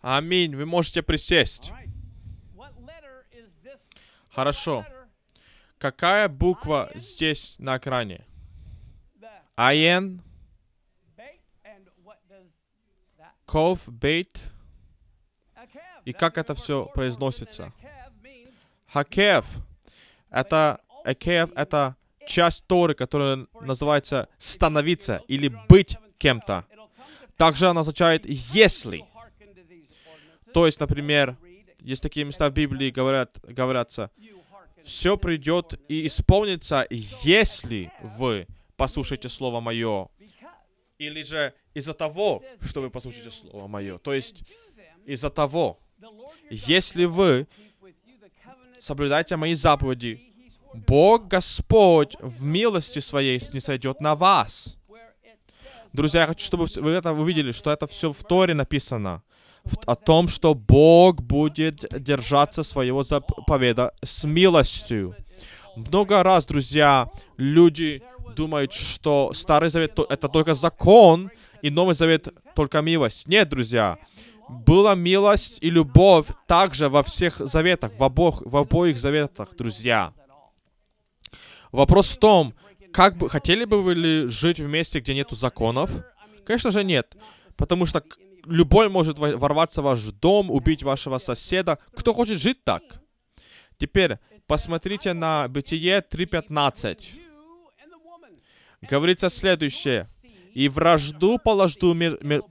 Аминь. Вы можете присесть. Хорошо. Какая буква здесь на экране? Айн. Ков, бейт. И как это все произносится? Хакев. Это, экев, это часть Торы, которая называется «становиться» или «быть кем-то». Также она означает «если». То есть, например, есть такие места в Библии, говорят, говорятся, «Все придет и исполнится, если вы послушаете Слово Мое». Или же «из-за того, что вы послушаете Слово Мое». То есть, «из-за того». Если вы соблюдаете мои заповеди, Бог Господь в милости своей снисойдет на вас. Друзья, я хочу, чтобы вы это увидели, что это все в Торе написано. О том, что Бог будет держаться своего заповеда с милостью. Много раз, друзья, люди думают, что Старый Завет — это только закон, и Новый Завет — только милость. Нет, друзья. Была милость и любовь также во всех заветах, в обоих, в обоих заветах, друзья. Вопрос в том, как бы, хотели бы вы ли жить в месте, где нету законов? Конечно же нет, потому что любой может ворваться в ваш дом, убить вашего соседа. Кто хочет жить так? Теперь посмотрите на Бытие 3.15. Говорится следующее. «И вражду положду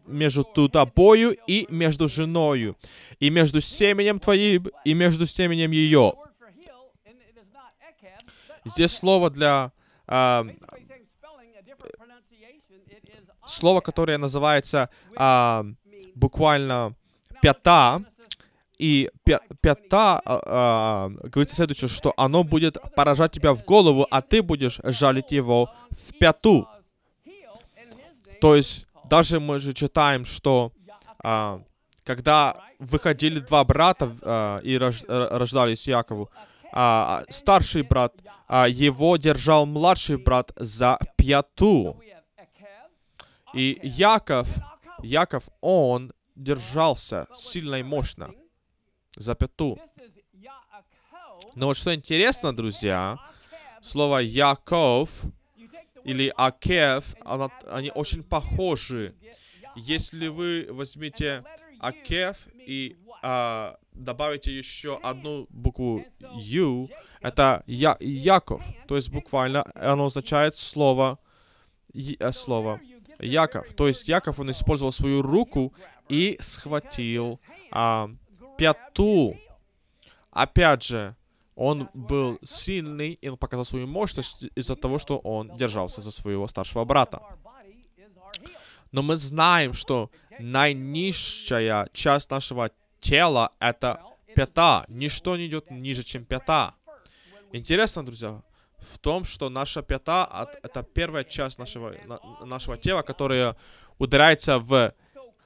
между тобою и между женою, и между семенем твоим, и между семенем ее». Здесь слово для Um, слово, которое называется э, буквально пята, и пята э, э, говорится следующее, что оно будет поражать тебя в голову, а ты будешь жалить его в пяту. То есть даже мы же читаем, что э, когда выходили два брата э, и рож, э, рождались Якову, а, старший брат, а его держал младший брат за пяту. И Яков, Яков, он держался сильно и мощно за пяту. Но вот что интересно, друзья, слово Яков или Акев, она, они очень похожи. Если вы возьмите Акев и а, добавите еще одну букву Ю, это Я Яков, то есть буквально оно означает слово, э, слово Яков. То есть Яков, он использовал свою руку и схватил а, пяту. Опять же, он был сильный, и он показал свою мощность из-за того, что он держался за своего старшего брата. Но мы знаем, что наинизшая часть нашего тело — это пята. Ничто не идет ниже, чем пята. Интересно, друзья, в том, что наша пята это первая часть нашего, на, нашего тела, которая ударяется в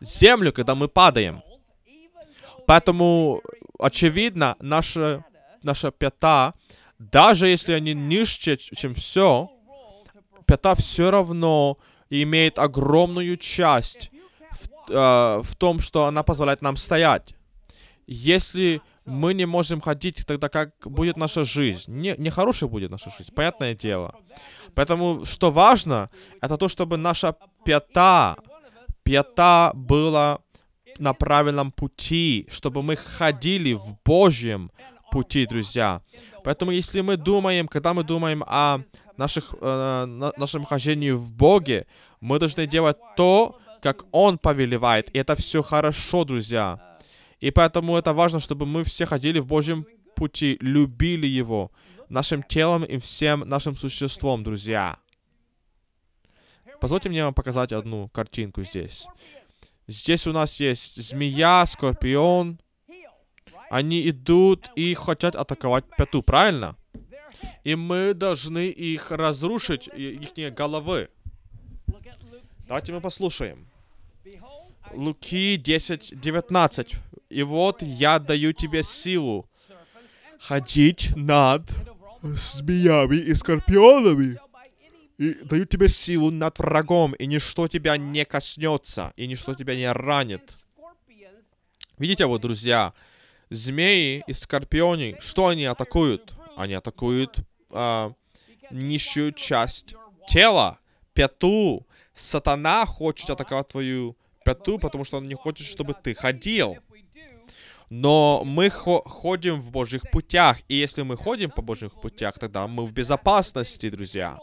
землю, когда мы падаем. Поэтому, очевидно, наша, наша пята, даже если они ниже, чем все, пята все равно имеет огромную часть в, э, в том, что она позволяет нам стоять. Если мы не можем ходить, тогда как будет наша жизнь? Не, не хорошая будет наша жизнь, понятное дело. Поэтому, что важно, это то, чтобы наша пята, пята была на правильном пути, чтобы мы ходили в Божьем пути, друзья. Поэтому, если мы думаем, когда мы думаем о наших, э, нашем хождении в Боге, мы должны делать то, как Он повелевает. И это все хорошо, друзья. И поэтому это важно, чтобы мы все ходили в Божьем пути, любили Его нашим телом и всем нашим существом, друзья. Позвольте мне вам показать одну картинку здесь. Здесь у нас есть змея, скорпион. Они идут и хотят атаковать пяту, правильно? И мы должны их разрушить, их головы. Давайте мы послушаем. Луки 10, 19. И вот я даю тебе силу ходить над змеями и скорпионами. И даю тебе силу над врагом, и ничто тебя не коснется, и ничто тебя не ранит. Видите вот, друзья, змеи и скорпионы, что они атакуют? Они атакуют э, нищую часть тела, пяту. Сатана хочет атаковать твою пяту, потому что он не хочет, чтобы ты ходил но мы хо ходим в Божьих путях. И если мы ходим по Божьих путях, тогда мы в безопасности, друзья.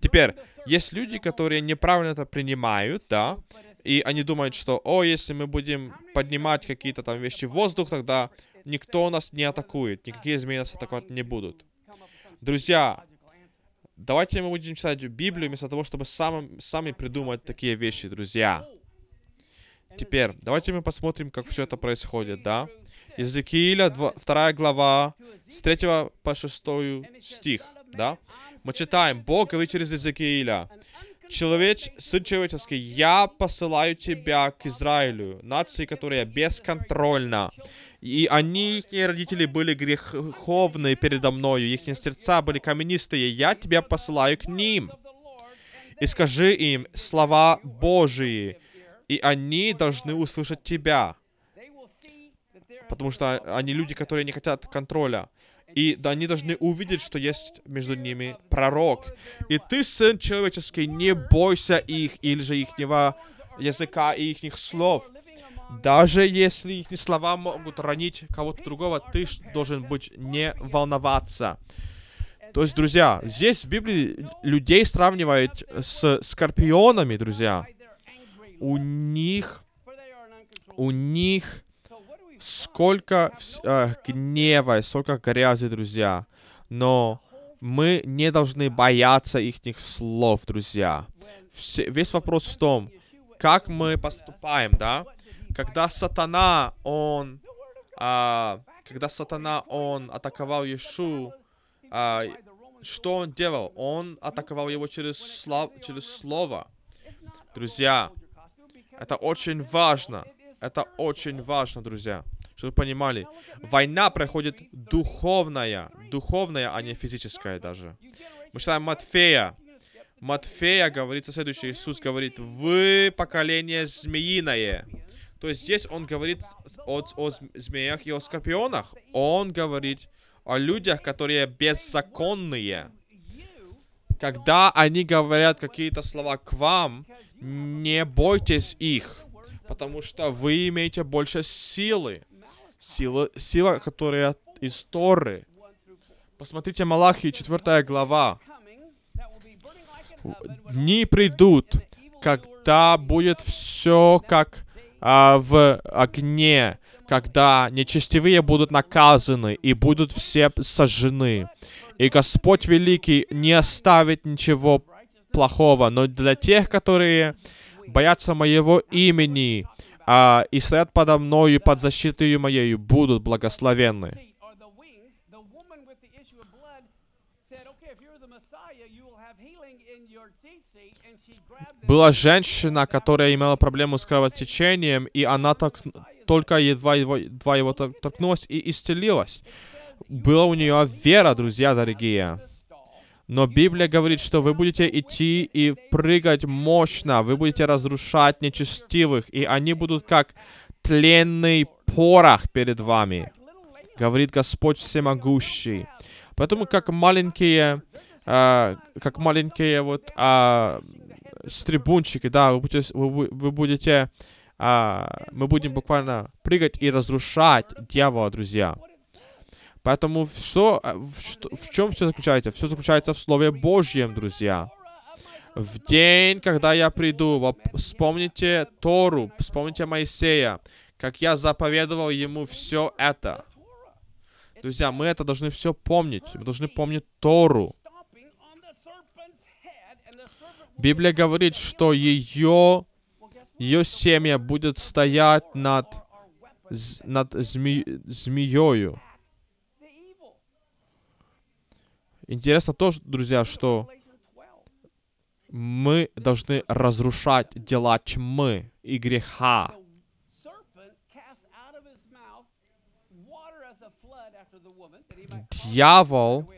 Теперь, есть люди, которые неправильно это принимают, да, и они думают, что, о, если мы будем поднимать какие-то там вещи в воздух, тогда никто нас не атакует, никакие змеи нас атаковать не будут. Друзья, давайте мы будем читать Библию вместо того, чтобы сам, сами придумать такие вещи, друзья. Теперь, давайте мы посмотрим, как все это происходит, да? Иезекииля, 2 глава, с 3 по 6 стих, да? Мы читаем, Бог говорит через Иезекииля, Человеч, сын человеческий, я посылаю тебя к Израилю, нации, которая бесконтрольна. И они, их родители, были греховны передо мною, их сердца были каменистые. Я тебя посылаю к ним. И скажи им слова Божии, и они должны услышать тебя. Потому что они люди, которые не хотят контроля. И да, они должны увидеть, что есть между ними пророк. И ты, сын человеческий, не бойся их или же их языка и их слов. Даже если их слова могут ранить кого-то другого, ты должен быть не волноваться. То есть, друзья, здесь в Библии людей сравнивают с скорпионами, друзья у них, у них сколько э, гнева, сколько грязи, друзья. Но мы не должны бояться их слов, друзья. Все, весь вопрос в том, как мы поступаем, да? Когда сатана, он... А, когда сатана, он атаковал Иешуа, а, что он делал? Он атаковал его через, слав, через слово. Друзья, это очень важно. Это очень важно, друзья. Чтобы вы понимали, война проходит духовная. Духовная, а не физическая даже. Мы читаем Матфея. Матфея говорится следующее. Иисус говорит, вы поколение змеиное. То есть здесь он говорит о, о змеях и о скорпионах. Он говорит о людях, которые беззаконные. Когда они говорят какие-то слова к вам, не бойтесь их, потому что вы имеете больше силы. Сила, сила которая из Торы. Посмотрите Малахии, 4 глава. Дни придут, когда будет все как а, в огне, когда нечестивые будут наказаны и будут все сожжены. И Господь Великий не оставит ничего плохого, но для тех, которые боятся моего имени а, и стоят подо мною и под защитой Моей, будут благословенны. Была женщина, которая имела проблему с кровотечением, и она так только едва его, едва его толкнулась и исцелилась была у нее вера, друзья дорогие. Но Библия говорит, что вы будете идти и прыгать мощно, вы будете разрушать нечестивых, и они будут как тленный порох перед вами, говорит Господь Всемогущий. Поэтому как маленькие, э, как маленькие вот э, а, стрибунчики, да, вы будете, вы, вы будете э, мы будем буквально прыгать и разрушать дьявола, друзья. Поэтому а, что, в, в чем все заключается? Все заключается в Слове Божьем, друзья. В день, когда я приду, вспомните Тору, вспомните Моисея, как я заповедовал ему все это. Друзья, мы это должны все помнить. Мы должны помнить Тору. Библия говорит, что ее, ее семья будет стоять над, над зме, змеёю. Интересно тоже, друзья, что мы должны разрушать дела тьмы и греха. Дьявол,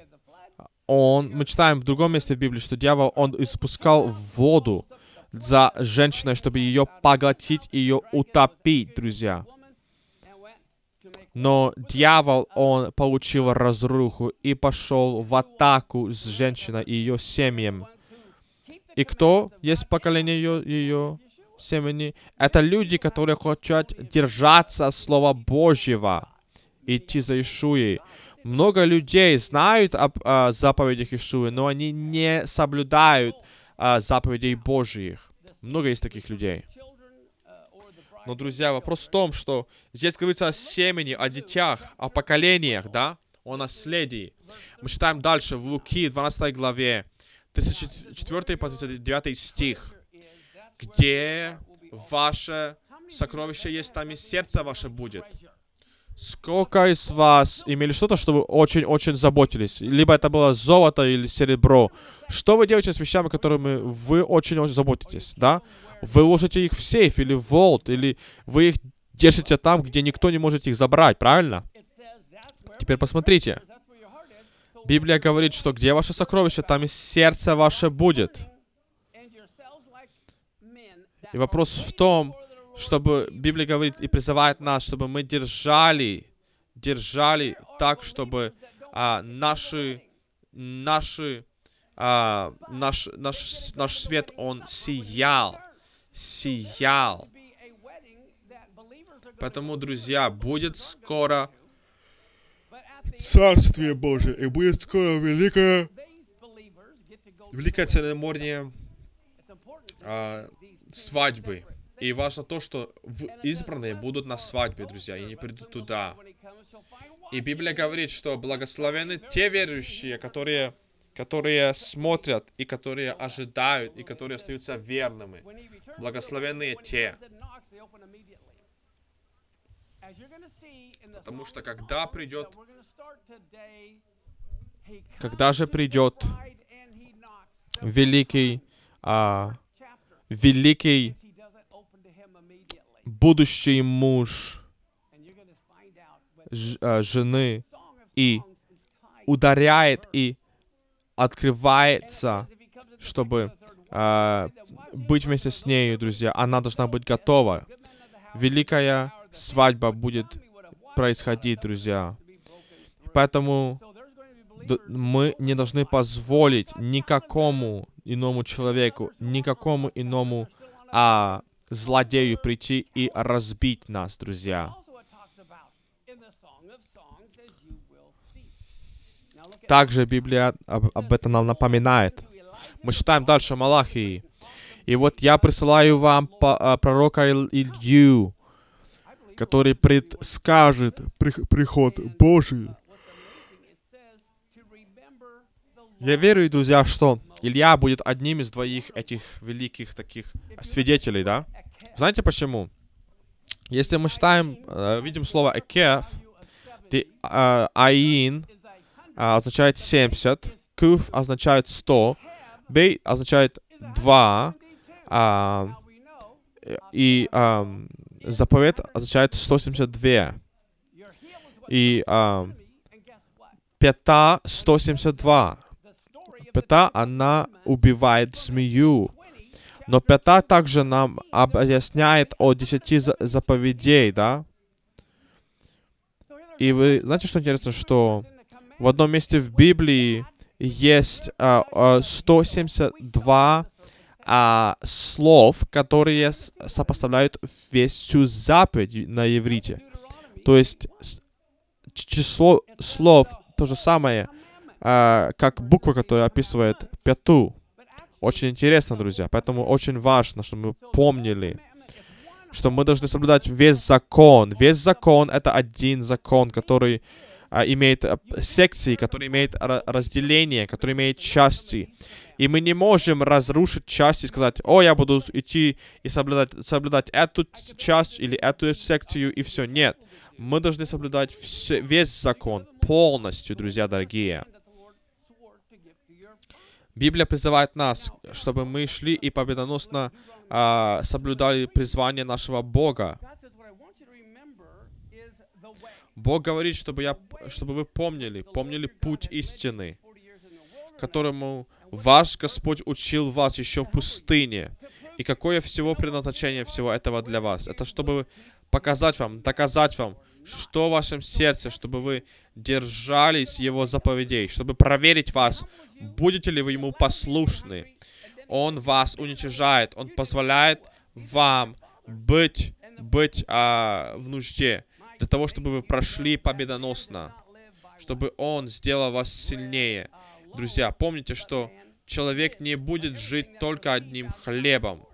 он, мы читаем в другом месте в Библии, что дьявол, он испускал воду за женщиной, чтобы ее поглотить, ее утопить, друзья. Но дьявол, он получил разруху и пошел в атаку с женщиной и ее семьем. И кто есть поколение ее, ее семени? Это люди, которые хотят держаться Слова Божьего, идти за Ишуей. Много людей знают об э, заповедях Ишуи, но они не соблюдают э, заповедей Божьих. Много есть таких людей. Но, друзья, вопрос в том, что здесь говорится о семени, о детях, о поколениях, да? О наследии. Мы читаем дальше в Луки, 12 главе, 34 по 39 стих. Где ваше сокровище есть, там и сердце ваше будет. Сколько из вас имели что-то, что вы очень-очень заботились? Либо это было золото или серебро. Что вы делаете с вещами, которыми вы очень-очень заботитесь, да? Вы ложите их в сейф или в волт, или вы их держите там, где никто не может их забрать, правильно? Теперь посмотрите. Библия говорит, что где ваше сокровище, там и сердце ваше будет. И вопрос в том, чтобы Библия говорит и призывает нас, чтобы мы держали, держали так, чтобы а, наши, наши, а, наш, наш, наш свет, он сиял, сиял. Поэтому, друзья, будет скоро Царствие Божие, и будет скоро великое, великое церемония а, свадьбы. И важно то, что избранные будут на свадьбе, друзья, и не придут туда. И Библия говорит, что благословены те верующие, которые, которые смотрят, и которые ожидают, и которые остаются верными. Благословены те. Потому что когда uh, придет... Когда же придет великий... Uh, а, великий будущий муж а, жены и ударяет и открывается, чтобы э, быть вместе с ней, друзья. Она должна быть готова. Великая свадьба будет происходить, друзья. Поэтому мы не должны позволить никакому иному человеку, никакому иному а, злодею прийти и разбить нас, друзья. Также Библия об, об этом нам напоминает. Мы читаем дальше Малахии. И вот я присылаю вам а, пророка Илью, который предскажет приход Божий. Я верю, друзья, что Илья будет одним из двоих этих великих таких свидетелей, да? Знаете почему? Если мы считаем, э, видим слово «экеф», а, «аин» а, означает 70, «куф» означает 100, «бей» означает 2, а, и заповед означает 172. И пята 172. Пята, она убивает змею. Но Пята также нам объясняет о десяти заповедей, да? И вы знаете, что интересно, что в одном месте в Библии есть а, а, 172 а, слов, которые сопоставляют весь всю заповедь на иврите. То есть число слов то же самое, а, как буква, которая описывает пяту. Очень интересно, друзья. Поэтому очень важно, чтобы мы помнили, что мы должны соблюдать весь закон. Весь закон — это один закон, который а, имеет а, секции, который имеет разделение, который имеет части. И мы не можем разрушить части и сказать, о, я буду идти и соблюдать, соблюдать эту часть или эту секцию, и все. Нет. Мы должны соблюдать все, весь закон полностью, друзья дорогие. Библия призывает нас, чтобы мы шли и победоносно а, соблюдали призвание нашего Бога. Бог говорит, чтобы, я, чтобы вы помнили, помнили путь истины, которому ваш Господь учил вас еще в пустыне. И какое всего предназначение всего этого для вас? Это чтобы показать вам, доказать вам, что в вашем сердце, чтобы вы держались Его заповедей, чтобы проверить вас, будете ли вы Ему послушны. Он вас уничижает, Он позволяет вам быть, быть а, в нужде, для того, чтобы вы прошли победоносно, чтобы Он сделал вас сильнее. Друзья, помните, что человек не будет жить только одним хлебом.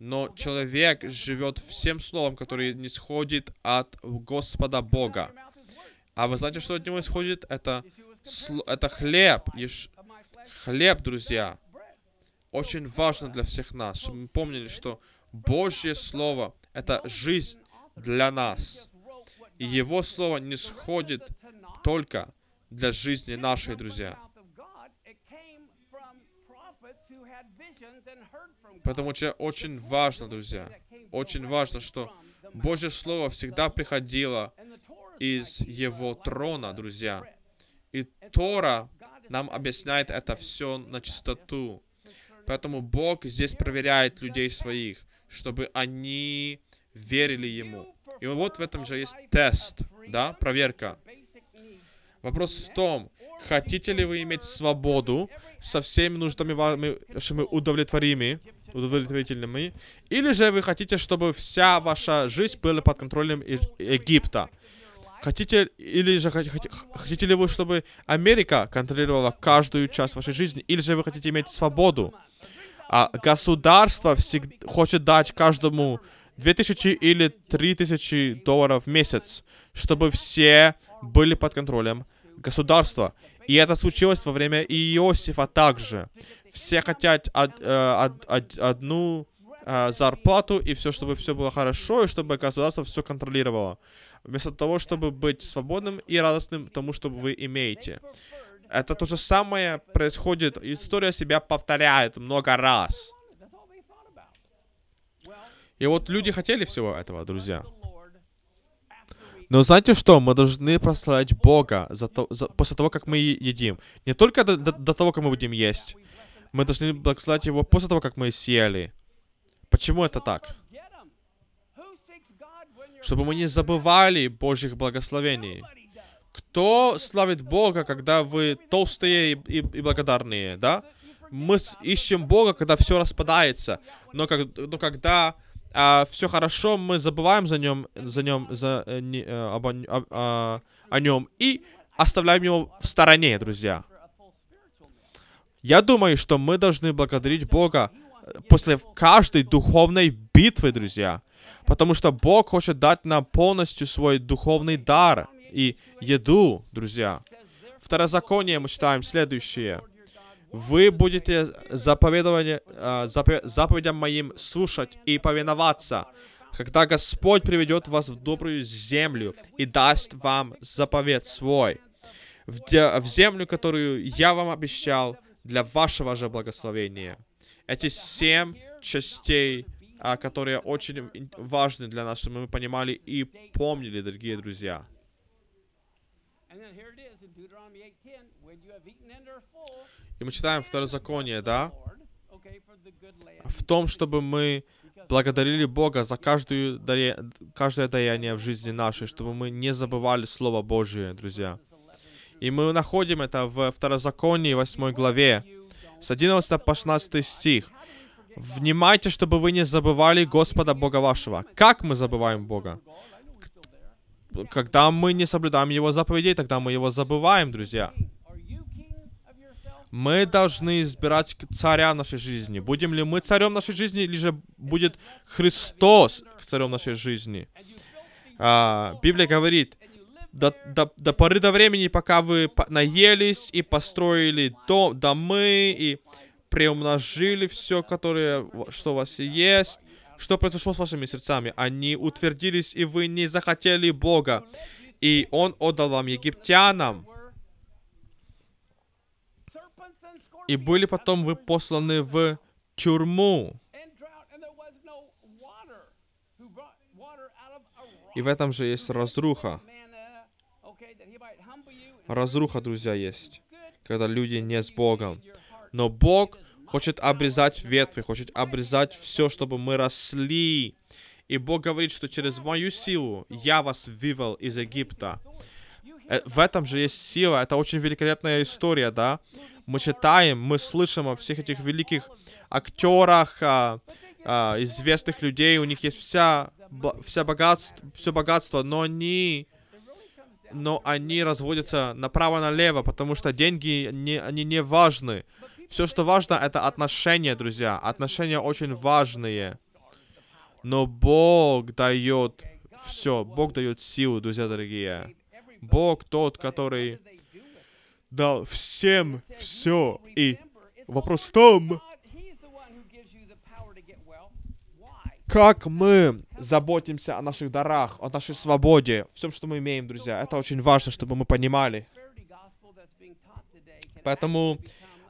Но человек живет всем словом, которое не сходит от Господа Бога. А вы знаете, что от него исходит? Это, это хлеб. Хлеб, друзья. Очень важно для всех нас, чтобы мы помнили, что Божье Слово — это жизнь для нас. И Его Слово не сходит только для жизни нашей, друзья. Потому что очень важно, друзья, очень важно, что Божье Слово всегда приходило из Его трона, друзья. И Тора нам объясняет это все на чистоту. Поэтому Бог здесь проверяет людей своих, чтобы они верили Ему. И вот в этом же есть тест, да, проверка. Вопрос в том, Хотите ли вы иметь свободу со всеми нуждами вашими удовлетворимыми, удовлетворительными? Или же вы хотите, чтобы вся ваша жизнь была под контролем Египта? Хотите, или же хотите, хотите ли вы, чтобы Америка контролировала каждую часть вашей жизни, или же вы хотите иметь свободу? А государство всегда хочет дать каждому 2000 или 3000 долларов в месяц, чтобы все были под контролем государства. И это случилось во время Иосифа также. Все хотят од, э, од, од, одну э, зарплату и все, чтобы все было хорошо, и чтобы государство все контролировало. Вместо того, чтобы быть свободным и радостным тому, что вы имеете. Это то же самое происходит, история себя повторяет много раз. И вот люди хотели всего этого, друзья. Но знаете что? Мы должны прославлять Бога за то, за, после того, как мы едим. Не только до, до, до того, как мы будем есть. Мы должны благословлять Его после того, как мы съели. Почему это так? Чтобы мы не забывали Божьих благословений. Кто славит Бога, когда вы толстые и, и, и благодарные, да? Мы ищем Бога, когда все распадается. Но, как, но когда а, все хорошо, мы забываем за нем, за нем, за э, не, э, об, а, о, о, о нем и оставляем его в стороне, друзья. Я думаю, что мы должны благодарить Бога э, после каждой духовной битвы, друзья. Потому что Бог хочет дать нам полностью свой духовный дар и еду, друзья. Второзаконие мы читаем следующее. Вы будете заповедование, а, заповедям моим слушать и повиноваться, когда Господь приведет вас в добрую землю и даст вам заповед свой, в, землю, которую я вам обещал для вашего же благословения. Эти семь частей, а, которые очень важны для нас, чтобы мы понимали и помнили, дорогие друзья. И мы читаем второзаконие, да? В том, чтобы мы благодарили Бога за каждую даре... каждое даяние в жизни нашей, чтобы мы не забывали Слово Божие, друзья. И мы находим это в Второзаконии 8 главе, с 11 по 16 стих. «Внимайте, чтобы вы не забывали Господа Бога вашего». Как мы забываем Бога? Когда мы не соблюдаем Его заповедей, тогда мы Его забываем, друзья. Мы должны избирать царя нашей жизни. Будем ли мы царем нашей жизни, или же будет Христос царем нашей жизни? А, Библия говорит, до, до, до поры до времени, пока вы наелись и построили дом, домы и приумножили все, которое, что у вас есть, что произошло с вашими сердцами? Они утвердились, и вы не захотели Бога. И Он отдал вам египтянам. и были потом вы посланы в тюрьму. И в этом же есть разруха. Разруха, друзья, есть, когда люди не с Богом. Но Бог хочет обрезать ветви, хочет обрезать все, чтобы мы росли. И Бог говорит, что через мою силу я вас вывел из Египта. Э, в этом же есть сила. Это очень великолепная история, да? мы читаем, мы слышим о всех этих великих актерах, а, а, известных людей, у них есть вся, вся богатство, все богатство, но они, но они разводятся направо-налево, потому что деньги, не, они не важны. Все, что важно, это отношения, друзья. Отношения очень важные. Но Бог дает все. Бог дает силу, друзья дорогие. Бог тот, который дал всем все. И вопрос в том, как мы заботимся о наших дарах, о нашей свободе, всем, что мы имеем, друзья. Это очень важно, чтобы мы понимали. Поэтому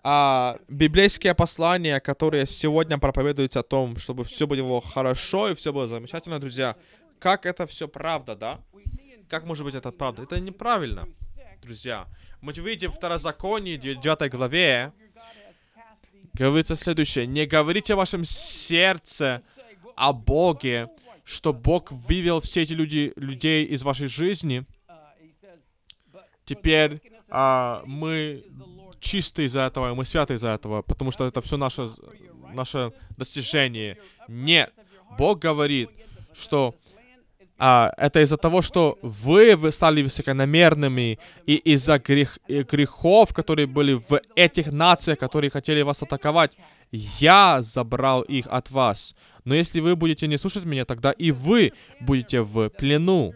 а, библейские послания, которые сегодня проповедуются о том, чтобы все было хорошо и все было замечательно, друзья, как это все правда, да? Как может быть это правда? Это неправильно друзья. мы видим в Второзаконии, 9 главе, говорится следующее. «Не говорите в вашем сердце о Боге, что Бог вывел все эти люди, людей из вашей жизни. Теперь а, мы чисты из-за этого, мы святы из-за этого, потому что это все наше, наше достижение. Нет, Бог говорит, что а, это из-за того, что вы стали высокономерными и из-за грех, э, грехов, которые были в этих нациях, которые хотели вас атаковать, я забрал их от вас. Но если вы будете не слушать меня, тогда и вы будете в плену.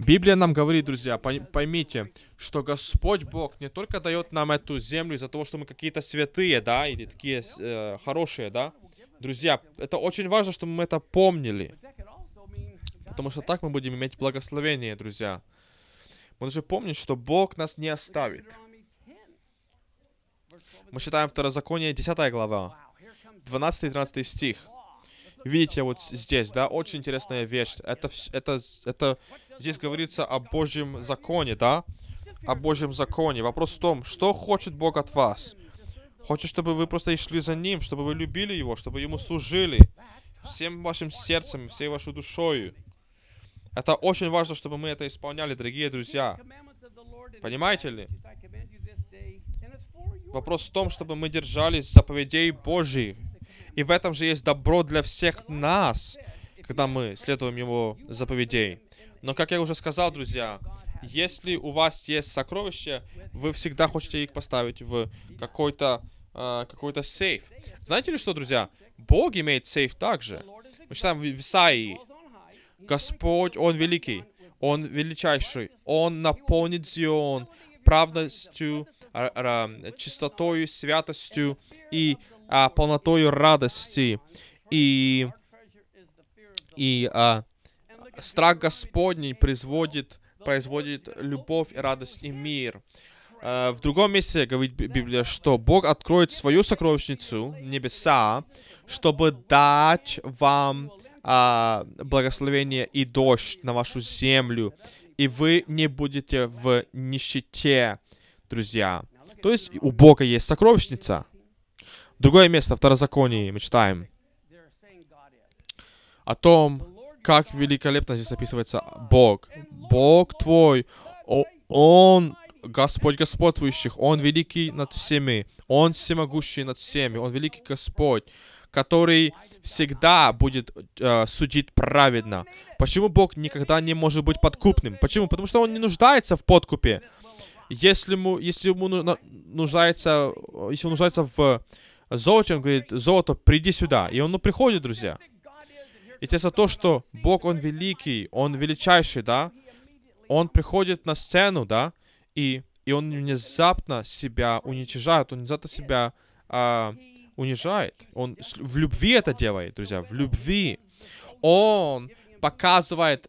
Библия нам говорит, друзья, поймите, что Господь Бог не только дает нам эту землю из-за того, что мы какие-то святые, да, или такие э, хорошие, да. Друзья, это очень важно, чтобы мы это помнили потому что так мы будем иметь благословение, друзья. Мы должны помнить, что Бог нас не оставит. Мы читаем Второзаконие, 10 глава, 12-13 стих. Видите, вот здесь, да, очень интересная вещь. Это, это, это здесь говорится о Божьем законе, да? О Божьем законе. Вопрос в том, что хочет Бог от вас? Хочет, чтобы вы просто и шли за Ним, чтобы вы любили Его, чтобы Ему служили всем вашим сердцем, всей вашей душою. Это очень важно, чтобы мы это исполняли, дорогие друзья. Понимаете ли? Вопрос в том, чтобы мы держались заповедей Божьих. И в этом же есть добро для всех нас, когда мы следуем Его заповедей. Но, как я уже сказал, друзья, если у вас есть сокровища, вы всегда хотите их поставить в какой-то э, какой-то сейф. Знаете ли что, друзья? Бог имеет сейф также. Мы читаем в Исаии Господь, Он великий, Он величайший, Он наполнит Зион правдостью, чистотою, святостью и а, полнотою радости. И, и а, страх Господний производит, производит любовь и радость и мир. А, в другом месте говорит Библия, что Бог откроет свою сокровищницу, небеса, чтобы дать вам а, благословение и дождь на вашу землю, и вы не будете в нищете, друзья. То есть у Бога есть сокровищница. Другое место, второзаконии, мы читаем о том, как великолепно здесь описывается Бог. Бог твой, Он Господь господствующих, Он великий над всеми, Он всемогущий над всеми, Он великий Господь который всегда будет э, судить праведно. Почему Бог никогда не может быть подкупным? Почему? Потому что Он не нуждается в подкупе. Если ему, если ему нуждается, если он нуждается в золоте, он говорит, золото, приди сюда. И он ну, приходит, друзья. Естественно, то, что Бог, Он великий, Он величайший, да? Он приходит на сцену, да? И, и Он внезапно себя уничижает, Он внезапно себя... Э, унижает. Он в любви это делает, друзья, в любви. Он показывает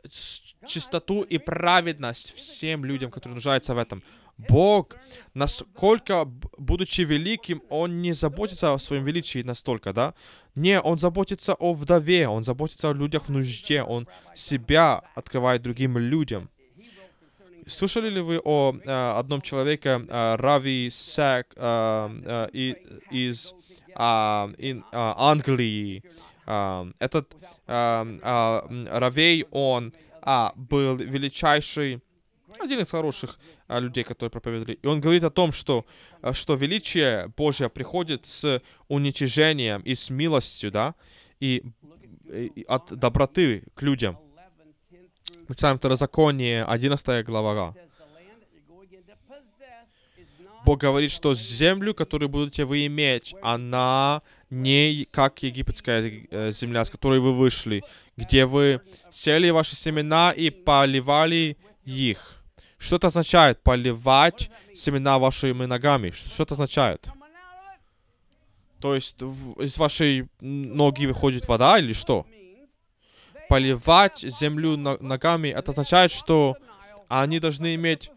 чистоту и праведность всем людям, которые нуждаются в этом. Бог, насколько, будучи великим, Он не заботится о своем величии настолько, да? Не, Он заботится о вдове, Он заботится о людях в нужде, Он себя открывает другим людям. Слышали ли вы о э, одном человеке, э, Рави Сак, э, э, из а, и, а, Англии. А, этот а, Равей, он был величайший, ну, один из хороших людей, которые проповедовали. И он говорит о том, что, что величие Божье приходит с уничижением и с милостью, да, и, и от доброты к людям. Мы читаем Второзаконие, 11 глава. Бог говорит, что землю, которую будете вы иметь, она не как египетская э, земля, с которой вы вышли, где вы сели ваши семена и поливали их. Что это означает? Поливать семена вашими ногами. Что это означает? То есть из вашей ноги выходит вода или что? Поливать землю ногами, это означает, что они должны иметь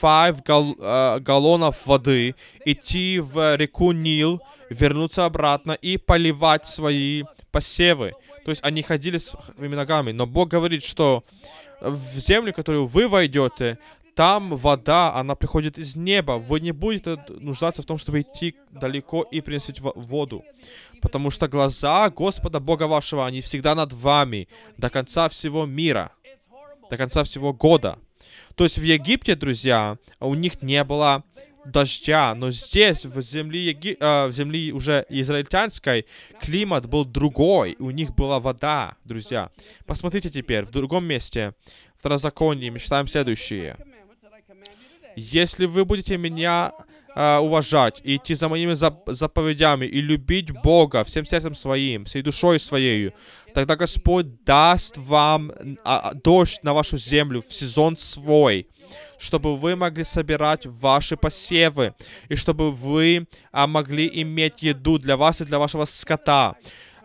5 гал, э, галлонов воды, идти в реку Нил, вернуться обратно и поливать свои посевы. То есть они ходили своими ногами. Но Бог говорит, что в землю, в которую вы войдете, там вода, она приходит из неба. Вы не будете нуждаться в том, чтобы идти далеко и приносить воду. Потому что глаза Господа Бога вашего, они всегда над вами до конца всего мира, до конца всего года. То есть в Египте, друзья, у них не было дождя, но здесь, в земле, Еги... э, в земле уже израильтянской, климат был другой, у них была вода, друзья. Посмотрите теперь, в другом месте, в Второзаконии, мы читаем следующее. «Если вы будете меня а, уважать, и идти за моими зап заповедями, и любить Бога всем сердцем своим, всей душой своей, тогда Господь даст вам а, а дождь на вашу землю в сезон свой, чтобы вы могли собирать ваши посевы, и чтобы вы а, могли иметь еду для вас и для вашего скота.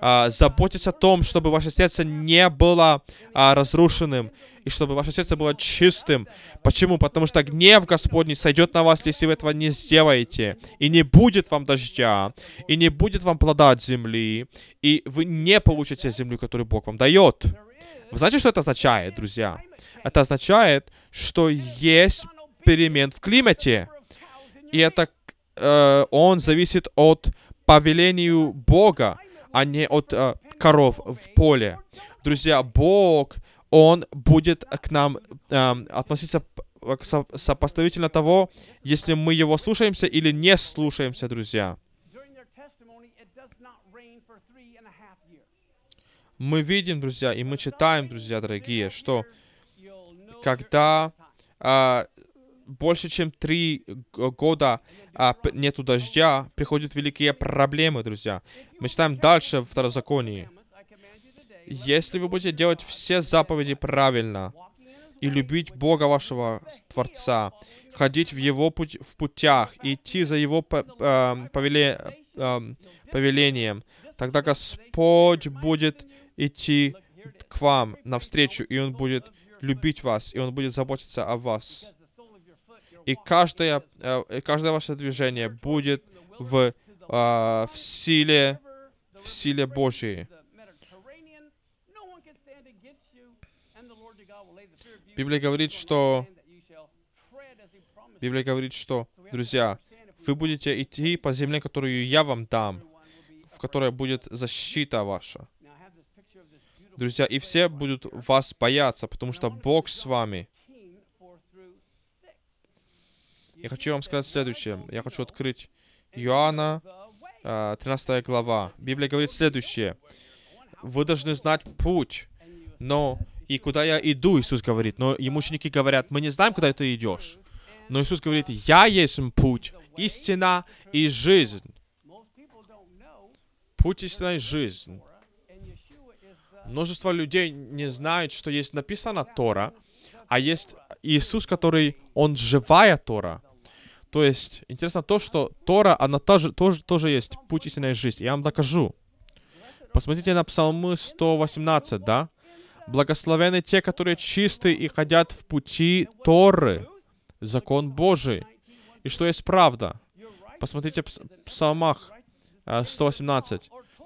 А, заботьтесь о том, чтобы ваше сердце не было разрушенным, и чтобы ваше сердце было чистым. Почему? Потому что гнев Господний сойдет на вас, если вы этого не сделаете. И не будет вам дождя, и не будет вам плода от земли, и вы не получите землю, которую Бог вам дает. Вы знаете, что это означает, друзья? Это означает, что есть перемен в климате. И это э, он зависит от повелению Бога, а не от э, коров в поле. Друзья, Бог он будет к нам э, относиться со сопоставительно того, если мы его слушаемся или не слушаемся, друзья. Мы видим, друзья, и мы читаем, друзья, дорогие, что когда э, больше чем три года а, нету дождя, приходят великие проблемы, друзья. Мы читаем дальше в Второзаконии. Если вы будете делать все заповеди правильно и любить Бога вашего Творца, ходить в Его путь, в путях, идти за Его по, э, эм, повеле, э, повелением, тогда Господь будет идти к вам навстречу, и Он будет любить вас, и Он будет заботиться о вас. И каждое, э, каждое ваше движение будет в, э, в силе, в силе Божьей. Библия говорит, что... Библия говорит, что, друзья, вы будете идти по земле, которую я вам дам, в которой будет защита ваша. Друзья, и все будут вас бояться, потому что Бог с вами. Я хочу вам сказать следующее. Я хочу открыть Иоанна, 13 а, глава. Библия говорит следующее. Вы должны знать путь, но и куда я иду, Иисус говорит. Но ему ученики говорят, мы не знаем, куда ты идешь. Но Иисус говорит, я есть путь, истина и жизнь. Путь, истина и жизнь. Множество людей не знают, что есть написано Тора, а есть Иисус, который, Он живая Тора. То есть, интересно то, что Тора, она тоже, тоже, тоже есть путь истинной жизни. Я вам докажу. Посмотрите на Псалмы 118, да? Благословены те, которые чисты и ходят в пути Торы, закон Божий. И что есть правда? Посмотрите в Псалмах 118. Э,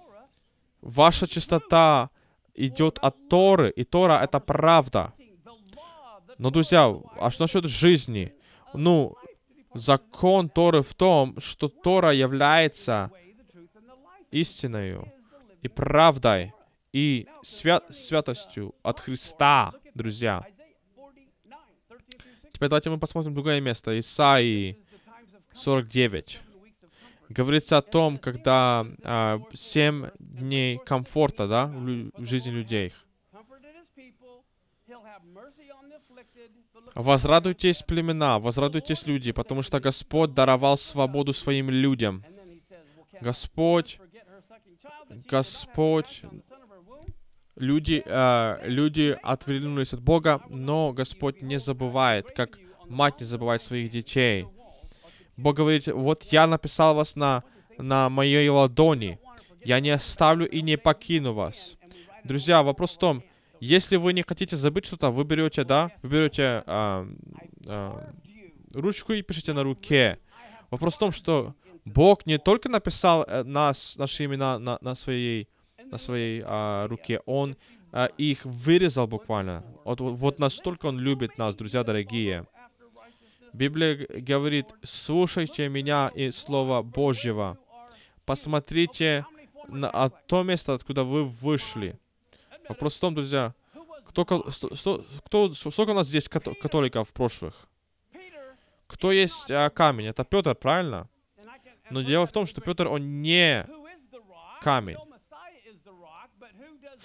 Ваша чистота идет от Торы, и Тора — это правда. Но, друзья, а что насчет жизни? Ну, закон Торы в том, что Тора является истиною и правдой и свя святостью от Христа, друзья. Теперь давайте мы посмотрим другое место. Исаии 49. Говорится о том, когда а, 7 дней комфорта да, в жизни людей. Возрадуйтесь племена, возрадуйтесь люди, потому что Господь даровал свободу своим людям. Господь, Господь Люди, э, люди отвернулись от Бога, но Господь не забывает, как мать не забывает своих детей. Бог говорит, вот я написал вас на, на моей ладони, я не оставлю и не покину вас. Друзья, вопрос в том, если вы не хотите забыть что-то, вы берете, да, вы берете э, э, ручку и пишите на руке. Вопрос в том, что Бог не только написал э, нас, наши имена на, на своей на своей а, руке. Он а, их вырезал буквально. Вот, вот настолько он любит нас, друзья дорогие. Библия говорит, слушайте меня и Слово Божьего. Посмотрите на а, то место, откуда вы вышли. Вопрос в том, друзья, кто, кто, кто, сколько у нас здесь кат, католиков прошлых? Кто есть а, камень? Это Петр, правильно? Но дело в том, что Петр, он не камень.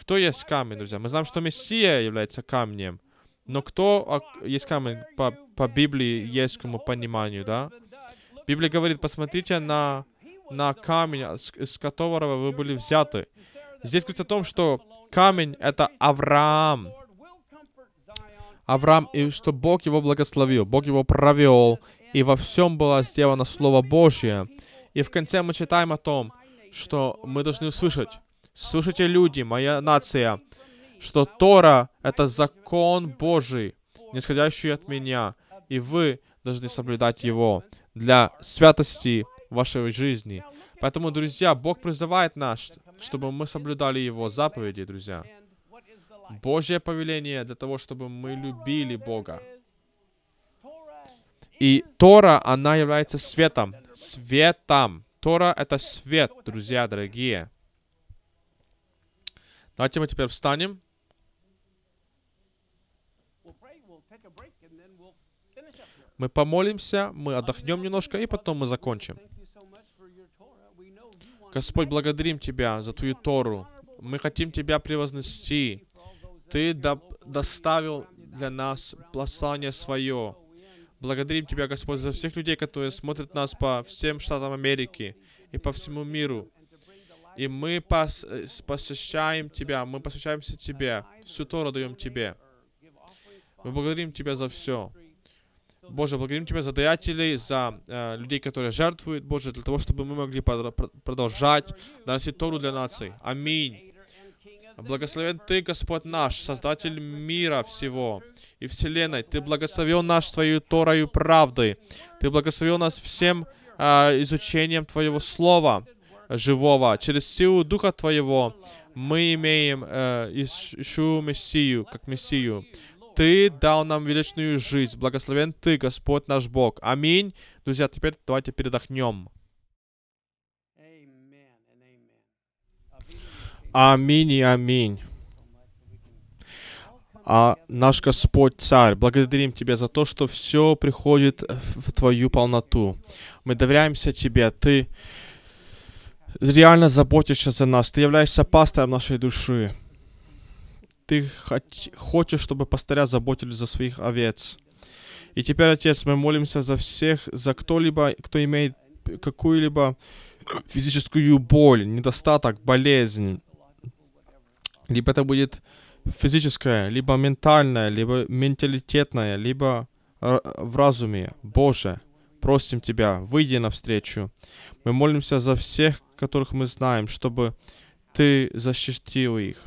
Кто есть камень, друзья? Мы знаем, что Мессия является камнем. Но кто а, есть камень по, по Библии, ескому пониманию, да? Библия говорит, посмотрите на, на камень, а из которого вы были взяты. Здесь говорится о том, что камень — это Авраам. Авраам, и что Бог его благословил, Бог его провел, и во всем было сделано Слово Божье. И в конце мы читаем о том, что мы должны услышать Слушайте, люди, моя нация, что Тора — это закон Божий, нисходящий от меня, и вы должны соблюдать его для святости вашей жизни. Поэтому, друзья, Бог призывает нас, чтобы мы соблюдали Его заповеди, друзья. Божье повеление для того, чтобы мы любили Бога. И Тора, она является светом. Светом. Тора — это свет, друзья дорогие. Давайте мы теперь встанем. Мы помолимся, мы отдохнем немножко, и потом мы закончим. Господь, благодарим Тебя за Твою Тору. Мы хотим Тебя превознести. Ты до доставил для нас послание свое. Благодарим Тебя, Господь, за всех людей, которые смотрят нас по всем штатам Америки и по всему миру. И мы пос посвящаем Тебя, мы посвящаемся Тебе, всю Тору даем Тебе. Мы благодарим Тебя за все. Боже, благодарим Тебя за даятелей, за э, людей, которые жертвуют, Боже, для того, чтобы мы могли продолжать доносить Тору для наций. Аминь. Благословен Ты, Господь наш, Создатель мира всего и Вселенной. Ты благословил нас Твою Торою правдой. Ты благословил нас всем э, изучением Твоего Слова живого. Через силу Духа Твоего мы имеем э, ищу Мессию, как Мессию. Ты дал нам величную жизнь. Благословен Ты, Господь наш Бог. Аминь. Друзья, теперь давайте передохнем. Аминь и аминь. А наш Господь Царь, благодарим Тебя за то, что все приходит в Твою полноту. Мы доверяемся Тебе. Ты реально заботишься за нас. Ты являешься пастором нашей души. Ты хочешь, чтобы пастыря заботились за своих овец. И теперь, Отец, мы молимся за всех, за кто-либо, кто имеет какую-либо физическую боль, недостаток, болезнь. Либо это будет физическое, либо ментальное, либо менталитетное, либо э, в разуме. Боже, просим Тебя, выйди навстречу. Мы молимся за всех, которых мы знаем, чтобы ты защитил их.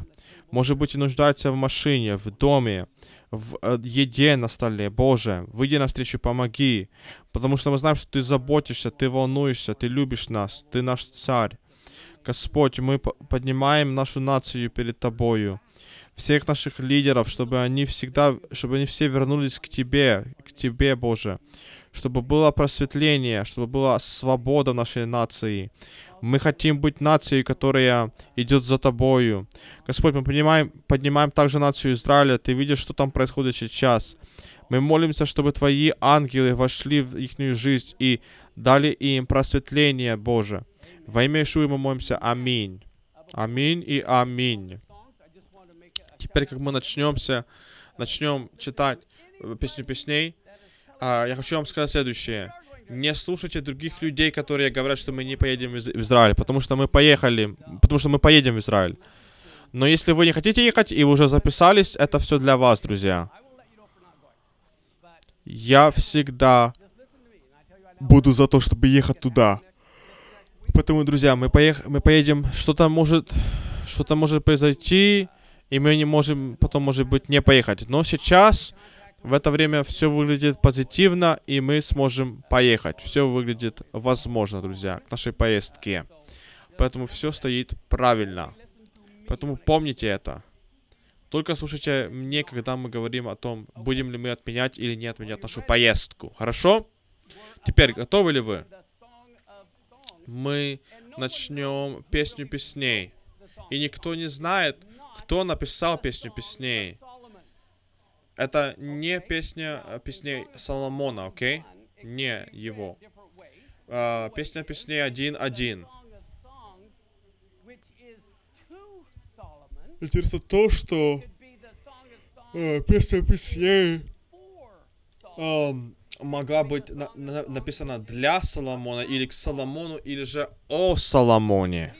Может быть, и нуждаются в машине, в доме, в э, еде на столе. Боже, выйди навстречу, помоги. Потому что мы знаем, что ты заботишься, ты волнуешься, ты любишь нас, ты наш царь. Господь, мы поднимаем нашу нацию перед Тобою всех наших лидеров, чтобы они всегда, чтобы они все вернулись к Тебе, к Тебе, Боже, чтобы было просветление, чтобы была свобода нашей нации. Мы хотим быть нацией, которая идет за Тобою. Господь, мы поднимаем, поднимаем также нацию Израиля. Ты видишь, что там происходит сейчас. Мы молимся, чтобы Твои ангелы вошли в их жизнь и дали им просветление, Боже. Во имя Ишуи мы молимся. Аминь. Аминь и аминь. Теперь, как мы начнемся, начнем читать э, песню песней, а, я хочу вам сказать следующее. Не слушайте других людей, которые говорят, что мы не поедем в Израиль, потому что мы поехали, потому что мы поедем в Израиль. Но если вы не хотите ехать и вы уже записались, это все для вас, друзья. Я всегда буду за то, чтобы ехать туда. Поэтому, друзья, мы, поех... мы поедем, что-то может, что-то может произойти, и мы не можем потом, может быть, не поехать. Но сейчас, в это время, все выглядит позитивно, и мы сможем поехать. Все выглядит возможно, друзья, к нашей поездке. Поэтому все стоит правильно. Поэтому помните это. Только слушайте мне, когда мы говорим о том, будем ли мы отменять или не отменять нашу поездку. Хорошо? Теперь, готовы ли вы? Мы начнем песню песней. И никто не знает, кто написал песню песней? Это не песня а, песней Соломона, окей? Okay? Не его. А, песня песней 1.1. Интересно то, что э, песня песней э, могла быть на на написана для Соломона или к Соломону или же о Соломоне.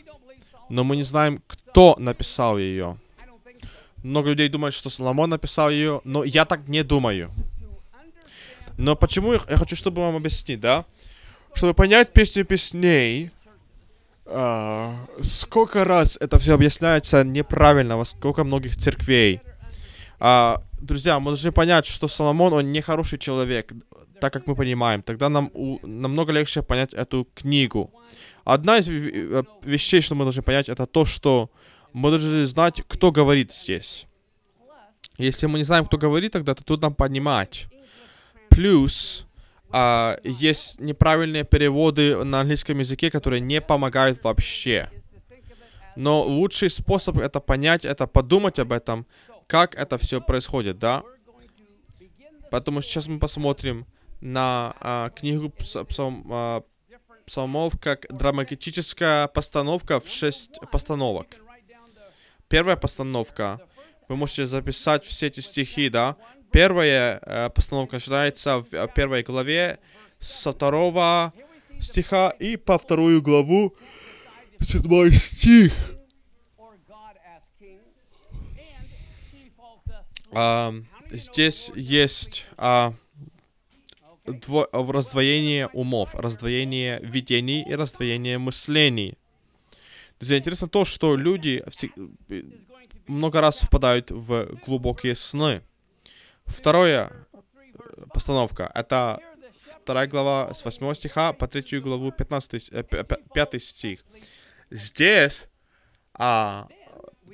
Но мы не знаем, кто написал ее. Много людей думают, что Соломон написал ее, но я так не думаю. Но почему я, я хочу, чтобы вам объяснить, да? Чтобы понять песню песней, э, сколько раз это все объясняется неправильно, во сколько многих церквей. Э, друзья, мы должны понять, что Соломон, он не хороший человек, так как мы понимаем. Тогда нам у, намного легче понять эту книгу. Одна из вещей, что мы должны понять, это то, что мы должны знать, кто говорит здесь. Если мы не знаем, кто говорит, тогда это трудно понимать. Плюс а, есть неправильные переводы на английском языке, которые не помогают вообще. Но лучший способ это понять, это подумать об этом, как это все происходит, да? Поэтому сейчас мы посмотрим на а, книгу псалм, а, псалмов как драматическая постановка в шесть постановок первая постановка, вы можете записать все эти стихи, да? Первая э, постановка начинается в э, первой главе со второго стиха и по вторую главу седьмой стих. А, здесь есть а, дво, раздвоение умов, раздвоение видений и раздвоение мыслений. Друзья, интересно то, что люди много раз впадают в глубокие сны. Второе э, постановка. Это вторая глава с 8 стиха по третью главу 15, 5 э, стих. Здесь а,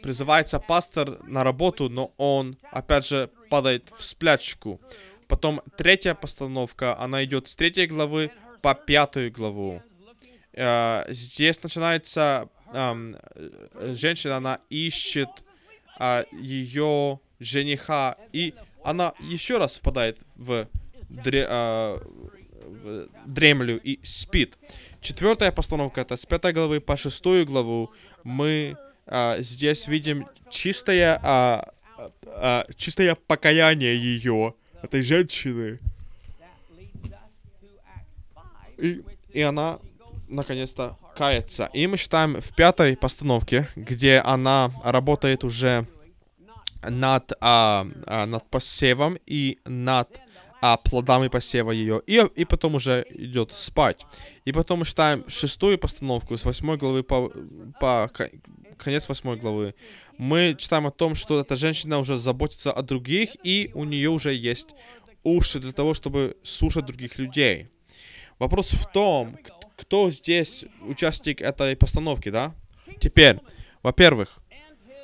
призывается пастор на работу, но он, опять же, падает в сплячку. Потом третья постановка, она идет с третьей главы по пятую главу. А, здесь начинается эм, женщина, она ищет э, а, ее жениха, и она еще раз впадает в, дре, э, в дремлю и спит. Четвертая постановка, это с пятой главы по шестую главу, мы э, здесь видим чистое, э, э, чистое покаяние ее, этой женщины. И, и она наконец-то кается. И мы считаем в пятой постановке, где она работает уже над, а, а, над посевом и над а, плодами посева ее. И, и потом уже идет спать. И потом мы читаем шестую постановку с восьмой главы по, по конец восьмой главы. Мы читаем о том, что эта женщина уже заботится о других, и у нее уже есть уши для того, чтобы слушать других людей. Вопрос в том, кто здесь участник этой постановки, да? Теперь, во-первых,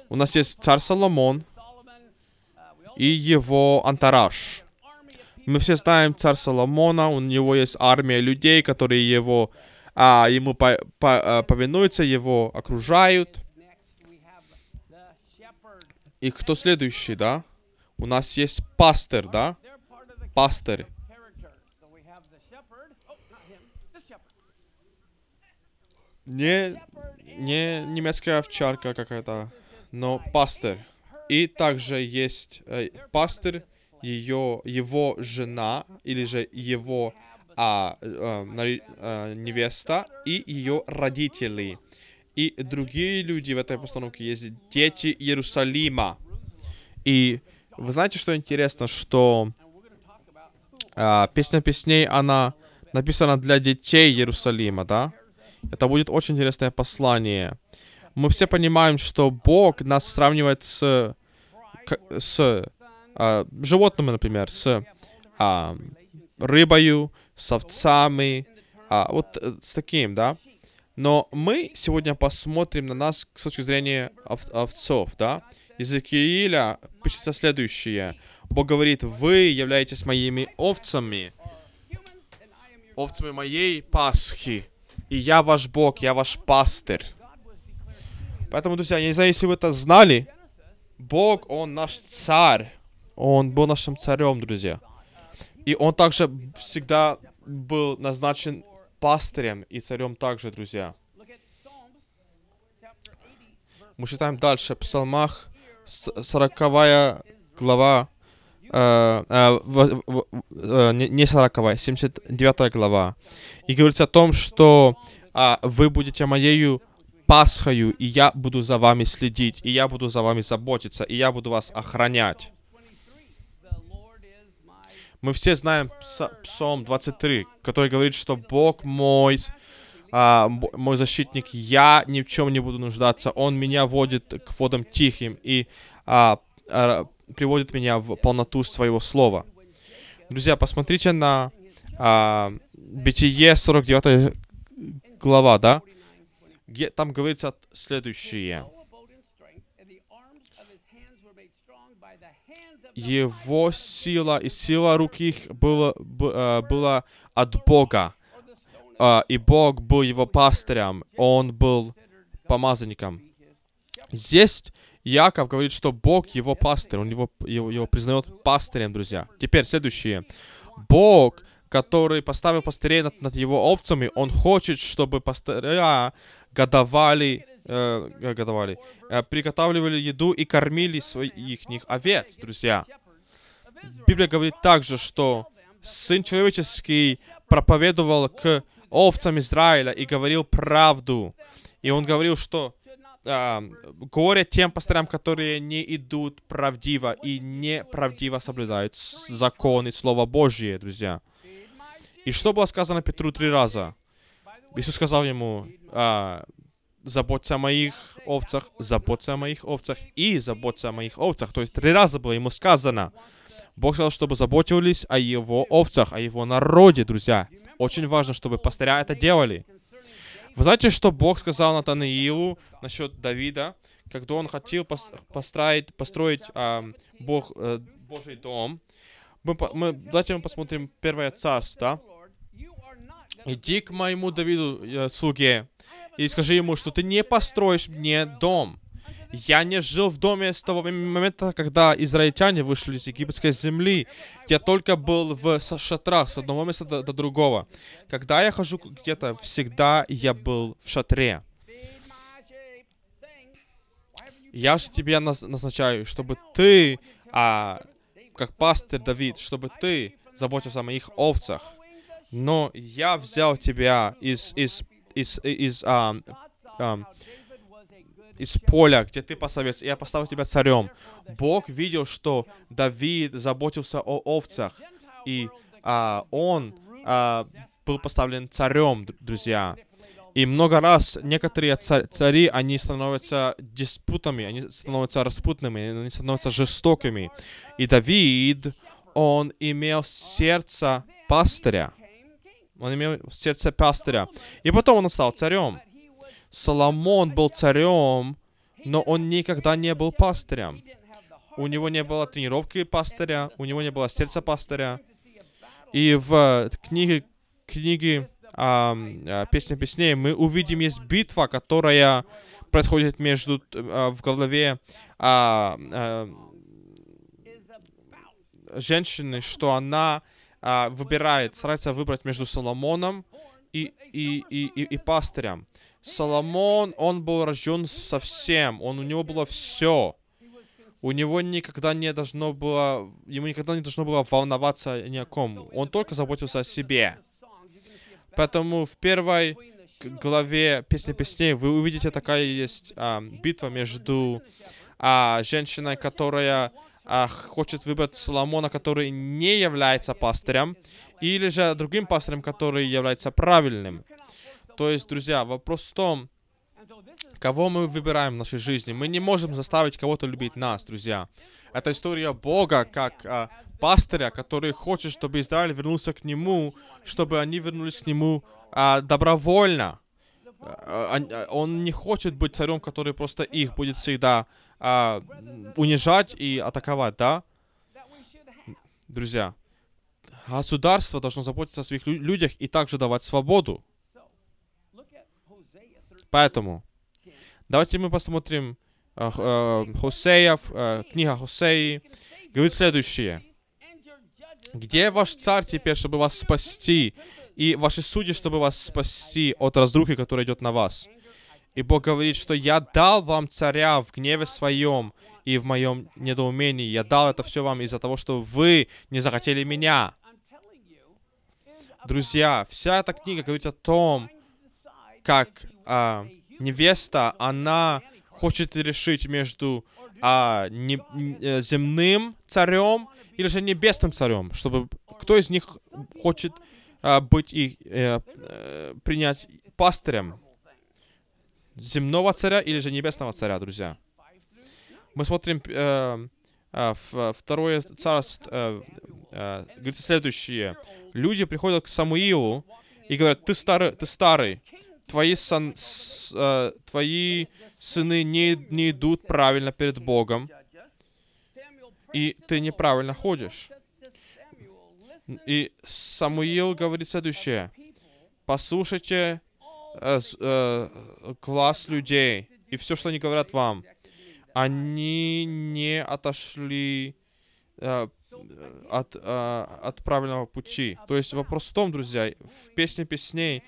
у нас есть царь Соломон и его антараж. Мы все знаем царь Соломона, у него есть армия людей, которые его, а, ему по, по, а, повинуются, его окружают. И кто следующий, да? У нас есть пастор, да? Пастырь. не, не немецкая овчарка какая-то, но пастор И также есть э, пастырь, ее, его жена, или же его а, э, э, невеста и ее родители. И другие люди в этой постановке есть дети Иерусалима. И вы знаете, что интересно, что э, песня песней, она написана для детей Иерусалима, да? Это будет очень интересное послание. Мы все понимаем, что Бог нас сравнивает с, к, с а, животными, например, с а, рыбою, с овцами, а, вот э, с таким, да? Но мы сегодня посмотрим на нас с точки зрения ов овцов, да? Иезекииля пишется следующее. Бог говорит, вы являетесь моими овцами, овцами моей Пасхи. И я ваш Бог, я ваш пастырь. Поэтому, друзья, я не знаю, если вы это знали, Бог, Он наш царь. Он был нашим царем, друзья. И Он также всегда был назначен пастырем и царем также, друзья. Мы читаем дальше. Псалмах, 40 глава, э, э, в, в, э, не 40, 79 глава. И говорится о том, что э, вы будете моею Пасхою, и я буду за вами следить, и я буду за вами заботиться, и я буду вас охранять. Мы все знаем Псалм 23, который говорит, что Бог мой, а, мой защитник, я ни в чем не буду нуждаться, Он меня водит к водам тихим. И а, а приводит меня в полноту своего слова. Друзья, посмотрите на а, Бытие 49 глава, да? Где, там говорится следующее. Его сила и сила рук их была, а, была от Бога. А, и Бог был его пастырем, он был помазанником. Есть Яков говорит, что Бог его пастырь, он его, его, его признает пастырем, друзья. Теперь следующее. Бог, который поставил пастырей над, над его овцами, он хочет, чтобы пастыря годовали, э, годовали э, приготавливали еду и кормили своих овец, друзья. Библия говорит также, что Сын Человеческий проповедовал к овцам Израиля и говорил правду. И он говорил, что а, горе тем пастырям, которые не идут правдиво и неправдиво соблюдают законы Слова Божье, друзья. И что было сказано Петру три раза? Иисус сказал ему, а, заботься о моих овцах, заботься о моих овцах и заботься о моих овцах. То есть три раза было ему сказано. Бог сказал, чтобы заботились о его овцах, о его народе, друзья. Очень важно, чтобы пастыря это делали. Вы знаете, что Бог сказал Натанаилу насчет Давида, когда он хотел построить, построить а, Бог, а, Божий дом? Мы, мы, давайте мы посмотрим первое царство. Иди к моему Давиду, э, слуге, и скажи ему, что ты не построишь мне дом. Я не жил в доме с того момента, когда израильтяне вышли из египетской земли. Я только был в шатрах с одного места до, до другого. Когда я хожу где-то, всегда я был в шатре. Я же тебя назначаю, чтобы ты, а, как пастор Давид, чтобы ты заботился о моих овцах. Но я взял тебя из, из, из, из, из а, а, из поля, где ты посовец, и я поставил тебя царем. Бог видел, что Давид заботился о овцах, и а, он а, был поставлен царем, друзья. И много раз некоторые цари, они становятся диспутами, они становятся распутными, они становятся жестокими. И Давид, он имел сердце пастыря. Он имел сердце пастыря. И потом он стал царем. Соломон был царем, но он никогда не был пастырем. У него не было тренировки пастыря, у него не было сердца пастыря. И в книге, книге а, а, «Песня песней» мы увидим, есть битва, которая происходит между, а, в голове а, а, женщины, что она а, выбирает, старается выбрать между Соломоном и, и, и, и, и пастырем. Соломон, он был рожден совсем. Он, у него было все. У него никогда не должно было... Ему никогда не должно было волноваться ни о ком. Он только заботился о себе. Поэтому в первой главе песни песней вы увидите такая есть а, битва между а, женщиной, которая а, хочет выбрать Соломона, который не является пастырем, или же другим пастырем, который является правильным. То есть, друзья, вопрос в том, кого мы выбираем в нашей жизни. Мы не можем заставить кого-то любить нас, друзья. Это история Бога, как а, пастыря, который хочет, чтобы Израиль вернулся к Нему, чтобы они вернулись к Нему а, добровольно. А, а, а, он не хочет быть царем, который просто их будет всегда а, унижать и атаковать, да? Друзья, государство должно заботиться о своих людях и также давать свободу. Поэтому давайте мы посмотрим э, э Хосея, э, книга Хосеи, говорит следующее. «Где ваш царь теперь, чтобы вас спасти, и ваши судьи, чтобы вас спасти от разрухи, которая идет на вас?» И Бог говорит, что «Я дал вам царя в гневе своем и в моем недоумении. Я дал это все вам из-за того, что вы не захотели меня». Друзья, вся эта книга говорит о том, как а, невеста, она хочет решить между а, не, э, земным царем или же небесным царем, чтобы кто из них хочет а, быть и э, э принять пастырем земного царя или же небесного царя, друзья. Мы смотрим э, э, второе царство, э, э, говорится следующее. Люди приходят к Самуилу и говорят, ты старый, ты старый, твои, сан с, э, твои сыны не, не идут правильно перед Богом, и ты неправильно ходишь. И Самуил говорит следующее. Послушайте э, э, людей и все, что они говорят вам. Они не отошли э, от, э, от правильного пути. То есть вопрос в том, друзья, в песне песней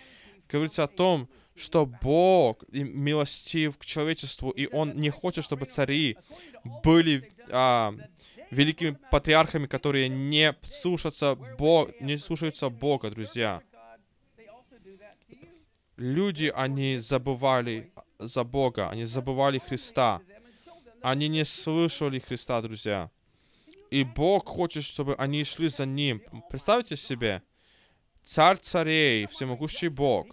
говорится о том, что Бог милостив к человечеству, и Он не хочет, чтобы цари были а, великими патриархами, которые не слушаются, Бог, не слушаются Бога, друзья. Люди, они забывали за Бога, они забывали Христа. Они не слышали Христа, друзья. И Бог хочет, чтобы они шли за Ним. Представьте себе, царь царей, всемогущий Бог.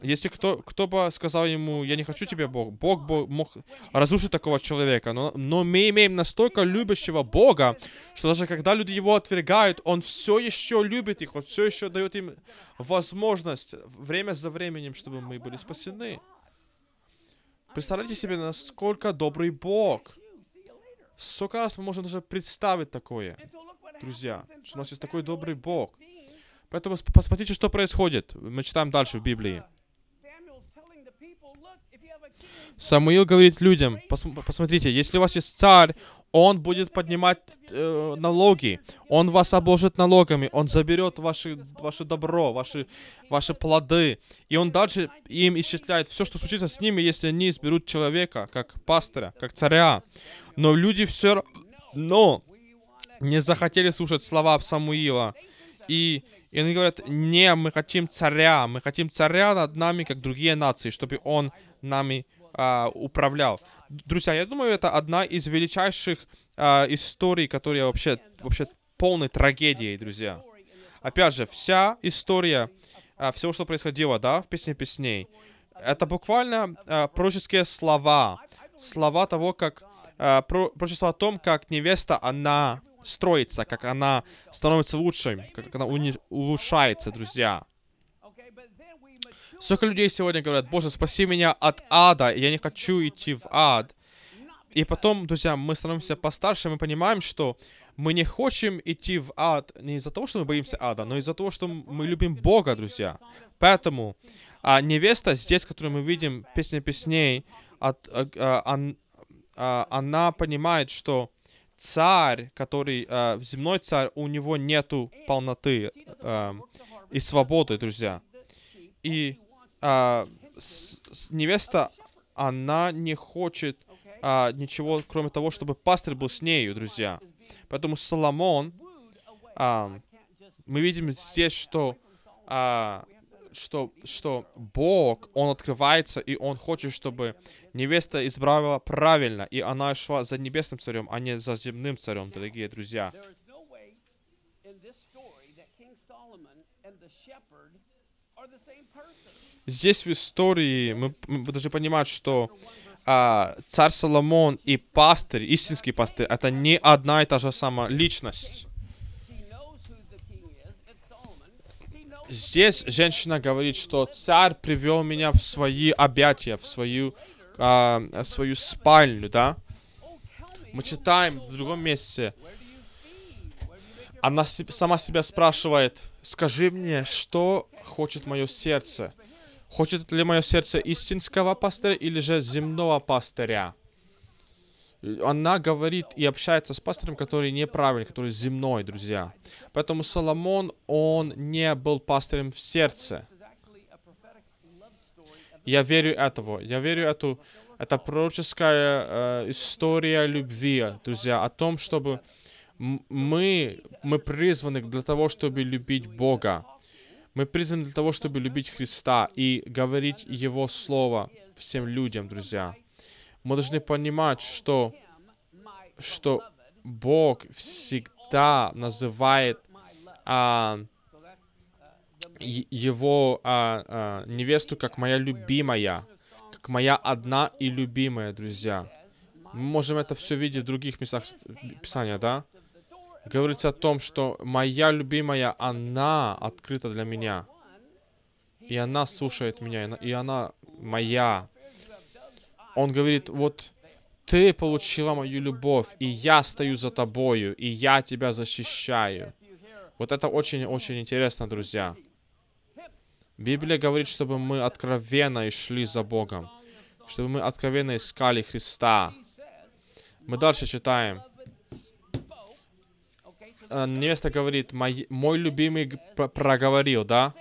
Если кто, кто бы сказал ему, я не хочу тебя, Бог, Бог бы мог разрушить такого человека. Но, но мы имеем настолько любящего Бога, что даже когда люди его отвергают, он все еще любит их, он все еще дает им возможность время за временем, чтобы мы были спасены. Представляете себе, насколько добрый Бог. Сколько раз мы можем даже представить такое, друзья, что у нас есть такой добрый Бог. Поэтому посмотрите, что происходит. Мы читаем дальше в Библии. Самуил говорит людям, посмотрите, если у вас есть царь, он будет поднимать э, налоги, он вас обложит налогами, он заберет ваше ваше добро, ваши, ваши плоды, и он дальше им исчисляет все, что случится с ними, если они изберут человека, как пастора, как царя. Но люди все равно не захотели слушать слова Самуила, и и они говорят, не, мы хотим царя, мы хотим царя над нами, как другие нации, чтобы он нами а, управлял. Друзья, я думаю, это одна из величайших а, историй, которая вообще, вообще полной трагедией, друзья. Опять же, вся история а, всего, что происходило, да, в «Песне песней», это буквально а, пророческие слова, слова того, как а, про, пророчество о том, как невеста, она строится, как она становится лучше, как она улучшается, друзья. Сколько людей сегодня говорят, Боже, спаси меня от ада, я не хочу идти в ад. И потом, друзья, мы становимся постарше, мы понимаем, что мы не хотим идти в ад не из-за того, что мы боимся ада, но из-за того, что мы любим Бога, друзья. Поэтому а, невеста здесь, которую мы видим, песня песней, от, а, а, а, она понимает, что царь, который э, земной царь, у него нету полноты э, и свободы, друзья. И э, с, с невеста, она не хочет э, ничего, кроме того, чтобы пастырь был с нею, друзья. Поэтому Соломон, э, мы видим здесь, что э, что, что Бог, Он открывается, и Он хочет, чтобы невеста избрала правильно, и она шла за небесным царем, а не за земным царем, дорогие друзья. Здесь в истории мы, мы даже понимать что а, царь Соломон и пастырь, истинский пастырь, это не одна и та же самая личность. Здесь женщина говорит, что царь привел меня в свои объятия, в свою, а, в свою спальню, да? Мы читаем в другом месте. Она сама себя спрашивает, скажи мне, что хочет мое сердце? Хочет ли мое сердце истинского пастыря или же земного пастыря? она говорит и общается с пастором, который неправильный, который земной, друзья. Поэтому Соломон, он не был пастором в сердце. Я верю этого. Я верю эту... Это пророческая э, история любви, друзья, о том, чтобы мы, мы призваны для того, чтобы любить Бога. Мы призваны для того, чтобы любить Христа и говорить Его Слово всем людям, друзья. Мы должны понимать, что, что Бог всегда называет а, его а, а, невесту как моя любимая, как моя одна и любимая, друзья. Мы можем это все видеть в других местах Писания, да? Говорится о том, что моя любимая, она открыта для меня. И она слушает меня, и она моя. Он говорит, вот ты получила мою любовь, и я стою за тобою, и я тебя защищаю. Вот это очень-очень интересно, друзья. Библия говорит, чтобы мы откровенно шли за Богом, чтобы мы откровенно искали Христа. Мы дальше читаем. Э, Невеста говорит, мой, мой любимый проговорил, да?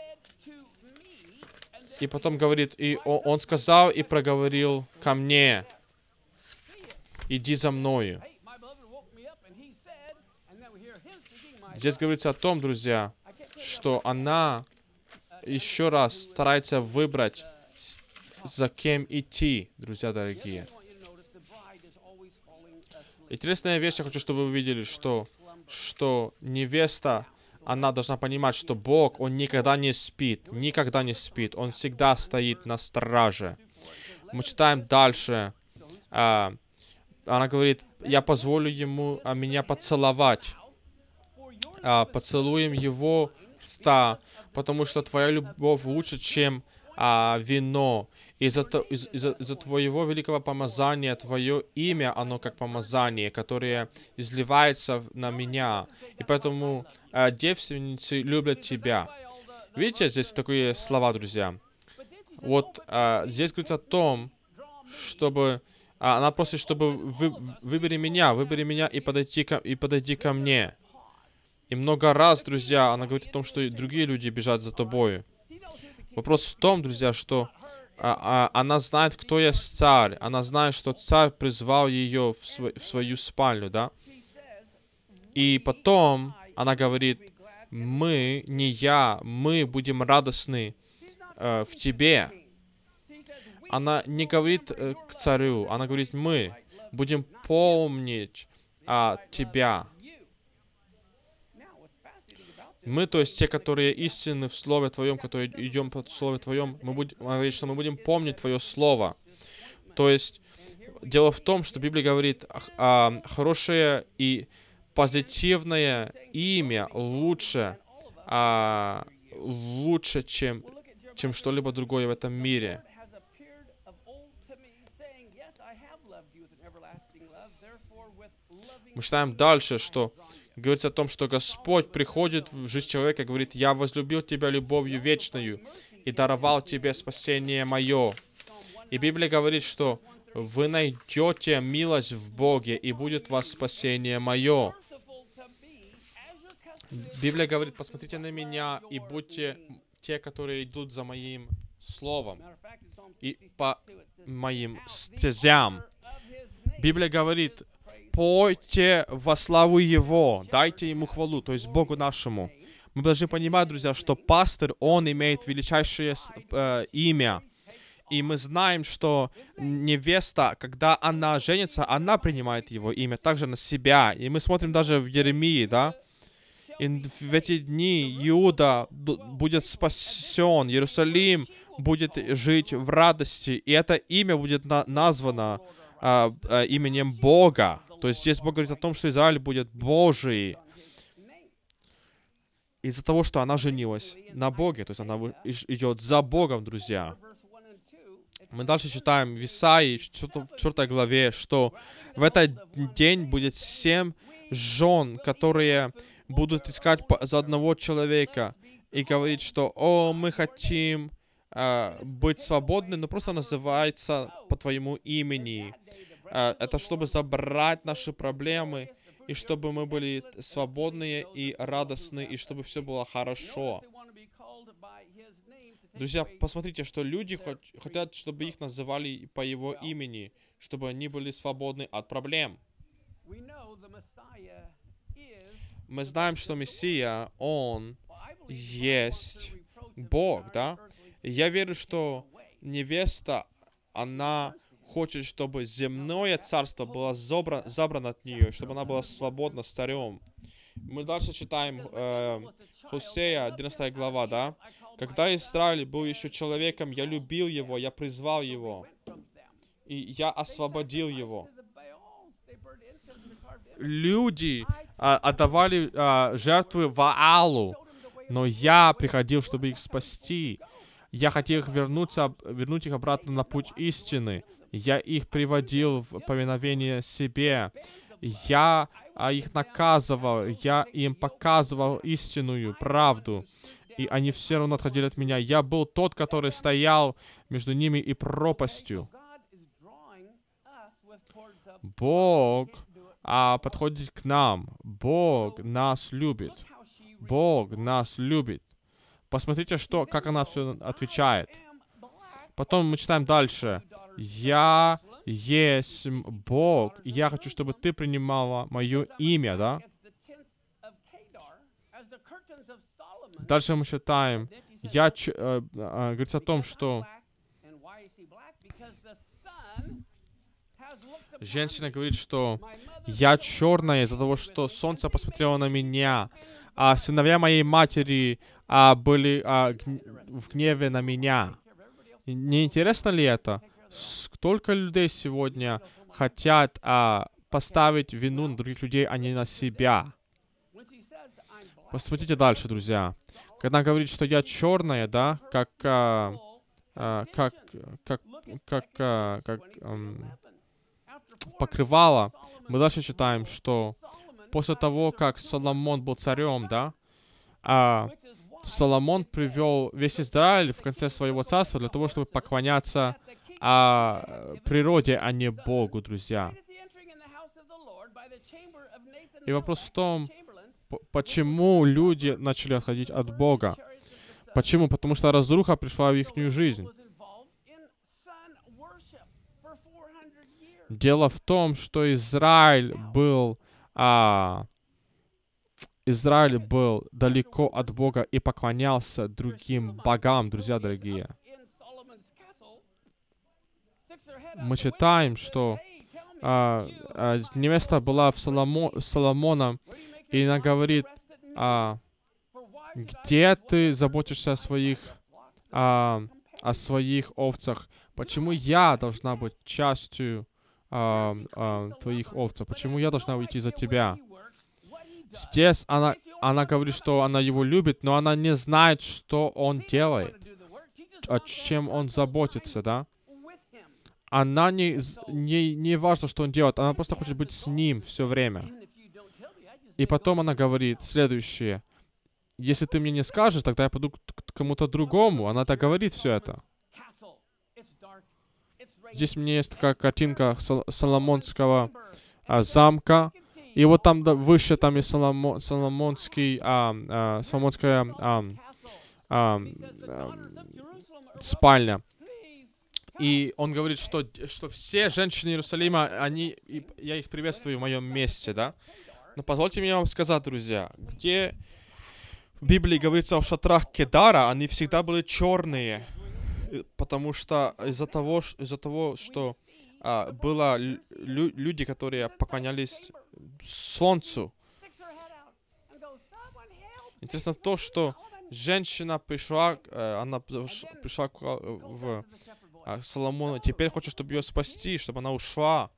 И потом говорит, и он сказал и проговорил ко мне, иди за мною. Здесь говорится о том, друзья, что она еще раз старается выбрать, за кем идти, друзья дорогие. Интересная вещь, я хочу, чтобы вы видели, что, что невеста она должна понимать, что Бог, Он никогда не спит, никогда не спит, Он всегда стоит на страже. Мы читаем дальше. А, она говорит, я позволю ему а, меня поцеловать. А, поцелуем его рта, потому что твоя любовь лучше, чем а, вино. Из-за из, из, из твоего великого помазания, твое имя, оно как помазание, которое изливается на меня. И поэтому э, девственницы любят тебя. Видите, здесь такие слова, друзья. Вот э, здесь говорится о том, чтобы... Э, она просит, чтобы вы, выбери меня, выбери меня и подойди, ко, и подойди ко мне. И много раз, друзья, она говорит о том, что другие люди бежат за тобой. Вопрос в том, друзья, что а, а, она знает, кто есть царь. Она знает, что царь призвал ее в, св в свою спальню, да? И потом она говорит, мы, не я, мы будем радостны э, в тебе. Она не говорит э, к царю, она говорит, мы будем помнить о тебя. Мы, то есть те, которые истинны в Слове Твоем, которые идем под Слове Твоем, мы будем, говорит, что мы будем помнить Твое Слово. То есть дело в том, что Библия говорит, а, хорошее и позитивное имя лучше, а, лучше, чем, чем что-либо другое в этом мире. Мы читаем дальше, что Говорится о том, что Господь приходит в жизнь человека и говорит, «Я возлюбил тебя любовью вечную и даровал тебе спасение мое». И Библия говорит, что «Вы найдете милость в Боге, и будет вас спасение мое». Библия говорит, «Посмотрите на меня и будьте те, которые идут за моим словом и по моим стезям». Библия говорит, пойте во славу Его, дайте Ему хвалу, то есть Богу нашему. Мы должны понимать, друзья, что пастор, он имеет величайшее э, имя. И мы знаем, что невеста, когда она женится, она принимает его имя также на себя. И мы смотрим даже в Еремии, да? И в эти дни Иуда будет спасен, Иерусалим будет жить в радости, и это имя будет на названо э, э, именем Бога. То есть здесь Бог говорит о том, что Израиль будет Божий. Из-за того, что она женилась на Боге. То есть она идет за Богом, друзья. Мы дальше читаем в Исаии, в 4 главе, что в этот день будет семь жен, которые будут искать за одного человека и говорить, что «О, мы хотим э, быть свободны», но просто называется по твоему имени. А, это чтобы забрать наши проблемы, и чтобы мы были свободные и радостны, и чтобы все было хорошо. Друзья, посмотрите, что люди хотят, чтобы их называли по его имени, чтобы они были свободны от проблем. Мы знаем, что Мессия, Он есть Бог, да? Я верю, что невеста, она хочет, чтобы земное царство было забра забрано от нее, чтобы она была свободна с царем. Мы дальше читаем э, Хусея, 11 глава, да? «Когда Израиль был еще человеком, я любил его, я призвал его, и я освободил его». Люди а, отдавали а, жертвы Ваалу, но я приходил, чтобы их спасти. Я хотел их вернуться, вернуть их обратно на путь истины. Я их приводил в повиновение себе. Я а, их наказывал. Я им показывал истинную правду. И они все равно отходили от меня. Я был тот, который стоял между ними и пропастью. Бог а, подходит к нам. Бог нас любит. Бог нас любит. Посмотрите, что, как она все отвечает. Потом мы читаем дальше. Я есть Бог. я хочу, чтобы ты принимала мое имя, да? Дальше мы читаем. Я ч... Э, э, говорится о том, что женщина говорит, что я черная из-за того, что солнце посмотрело на меня, а сыновья моей матери а, были а, гн... в гневе на меня. Не интересно ли это? Сколько людей сегодня хотят а, поставить вину на других людей, а не на себя? Посмотрите дальше, друзья. Когда говорит, что я черная, да, как, а, а, как, как, как, а, как а, покрывало, мы дальше читаем, что после того, как Соломон был царем, да, а, Соломон привел весь Израиль в конце своего царства для того, чтобы поклоняться а, природе, а не Богу, друзья. И вопрос в том, почему люди начали отходить от Бога. Почему? Потому что разруха пришла в их жизнь. Дело в том, что Израиль был а, Израиль был далеко от Бога и поклонялся другим богам, друзья дорогие. Мы читаем, что а, а, невеста была в Соломо, Соломона, и она говорит, а, где ты заботишься о своих, а, о своих овцах? Почему я должна быть частью а, а, твоих овцев? Почему я должна уйти за тебя? Здесь она, она говорит, что она его любит, но она не знает, что он делает, о чем он заботится, да? Она не, не, не важно, что он делает, она просто хочет быть с ним все время. И потом она говорит следующее. Если ты мне не скажешь, тогда я пойду к кому-то другому. Она так говорит все это. Здесь у меня есть такая картинка Соломонского а, замка. И вот там да, выше там и Соломо, Соломонский, а, а, Соломонская а, а, а, спальня. И он говорит, что, что все женщины Иерусалима, они, и я их приветствую в моем месте, да? Но позвольте мне вам сказать, друзья, где в Библии говорится о шатрах Кедара, они всегда были черные, э, потому что из-за того, из-за того, что а, было лю люди, которые поклонялись солнцу. Интересно то, что женщина пришла, э, она пришла э, в а, Соломона, теперь хочет, чтобы ее спасти, чтобы она ушла.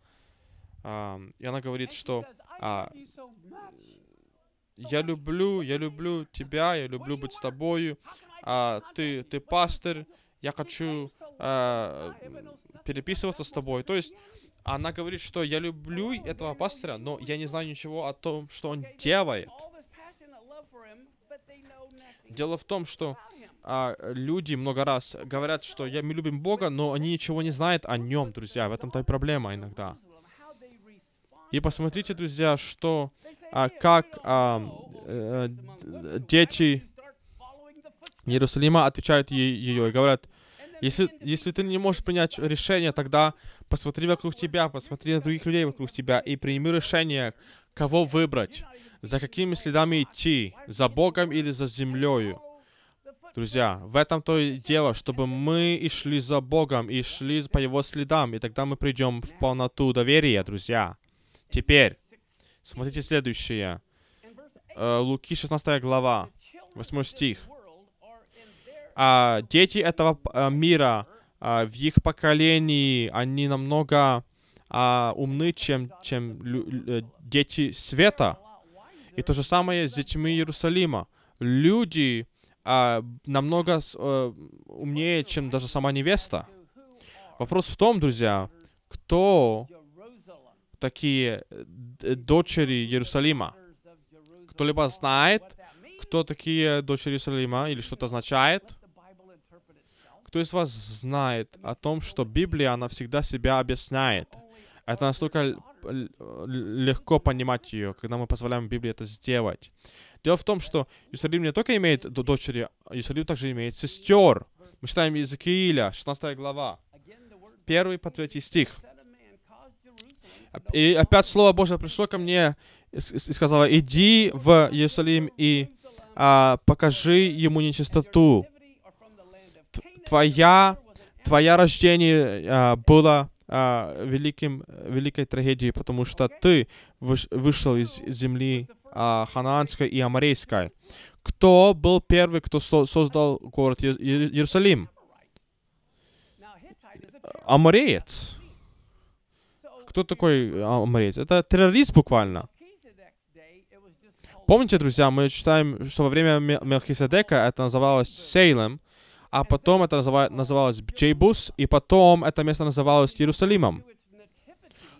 А, и она говорит, что а, я люблю, я люблю тебя, я люблю быть с тобою, ты, ты пастор. я хочу переписываться с тобой. То есть она говорит, что я люблю этого пастора, но я не знаю ничего о том, что он делает. Дело в том, что а, люди много раз говорят, что я, мы любим Бога, но они ничего не знают о Нем, друзья. В этом-то и проблема иногда. И посмотрите, друзья, что а, как а, э, э дети Иерусалима отвечают ей, ее и говорят, если, если ты не можешь принять решение, тогда посмотри вокруг тебя, посмотри на других людей вокруг тебя и прими решение, кого выбрать, за какими следами идти, за Богом или за землею. Друзья, в этом то и дело, чтобы мы и шли за Богом, и шли по Его следам, и тогда мы придем в полноту доверия, друзья. Теперь, смотрите следующее. Э, Луки 16 глава, 8 стих а, дети этого э, мира а, в их поколении, они намного а, умны, чем, чем лю, э, дети света. И то же самое с детьми Иерусалима. Люди а, намного а, умнее, чем даже сама невеста. Вопрос в том, друзья, кто такие дочери Иерусалима? Кто-либо знает, кто такие дочери Иерусалима или что это означает? Кто из вас знает о том, что Библия, она всегда себя объясняет? Это настолько легко понимать ее, когда мы позволяем Библии это сделать. Дело в том, что Иерусалим не только имеет дочери, Иерусалим также имеет сестер. Мы читаем Иезекииля, 16 глава, 1 по 3 стих. И опять Слово Божье пришло ко мне и сказала, иди в Иерусалим и а, покажи ему нечистоту, твоя, твоя рождение а, было а, великим, великой трагедией, потому что ты выш, вышел из земли а, ханаанской и амарейской. Кто был первый, кто со создал город Иерусалим? Амореец. Кто такой амореец? Это террорист буквально. Помните, друзья, мы читаем, что во время Мелхиседека это называлось Сейлем, а потом это называлось Джейбус, и потом это место называлось Иерусалимом.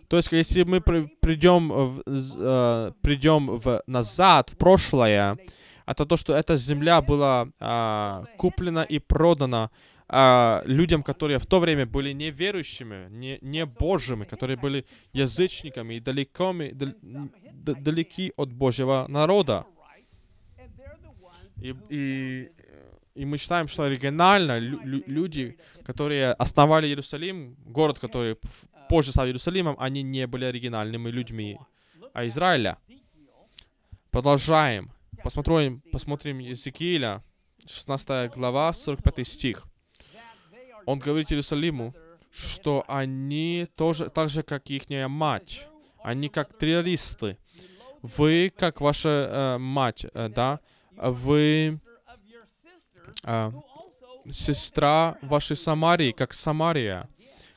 То есть, если мы придем, в, э, придем в, назад, в прошлое, это то, что эта земля была э, куплена и продана э, людям, которые в то время были неверующими, не, не божьими, которые были язычниками и далекими, дал, далеки от Божьего народа. И, и и мы считаем, что оригинально лю- люди, которые основали Иерусалим, город, который позже стал Иерусалимом, они не были оригинальными людьми, а Израиля. Продолжаем. Посмотрим, посмотрим Езекииля, 16 глава, 45 стих. Он говорит Иерусалиму, что они тоже, так же, как их мать, они как террористы. Вы, как ваша э, мать, э, да, вы э, сестра вашей Самарии, как Самария,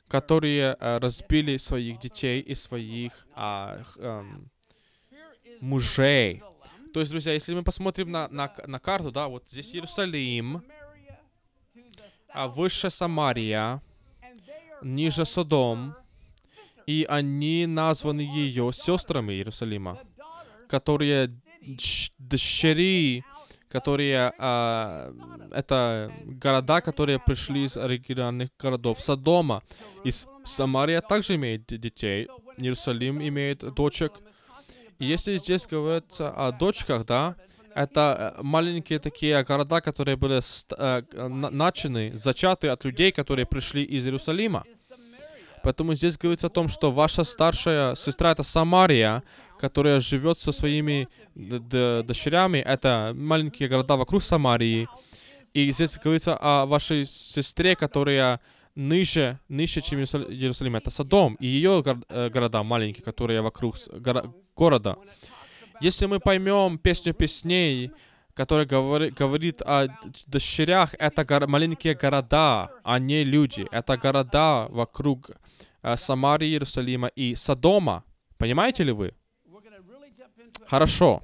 которые э, разбили своих детей и своих э, э, мужей. То есть, друзья, если мы посмотрим на, на, на карту, да, вот здесь Иерусалим, а выше Самария, ниже Содом, и они названы ее сестрами Иерусалима, которые дщ дщери которые... А, это города, которые пришли из оригинальных городов Содома. И Самария также имеет детей. Иерусалим имеет дочек. И если здесь говорится о дочках, да, это э, маленькие такие города, которые были э, начаны, зачаты от людей, которые пришли из Иерусалима. Поэтому здесь говорится о том, что ваша старшая сестра — это Самария, которая живет со своими дочерями, это маленькие города вокруг Самарии. И здесь говорится о вашей сестре, которая ниже, ниже, чем Иерусалим. Это Содом и ее э, города маленькие, которые вокруг города. Если мы поймем песню песней, которая говорит о дочерях, это маленькие города, а не люди. Это города вокруг э, Самарии, Иерусалима и Содома. Понимаете ли вы? Хорошо.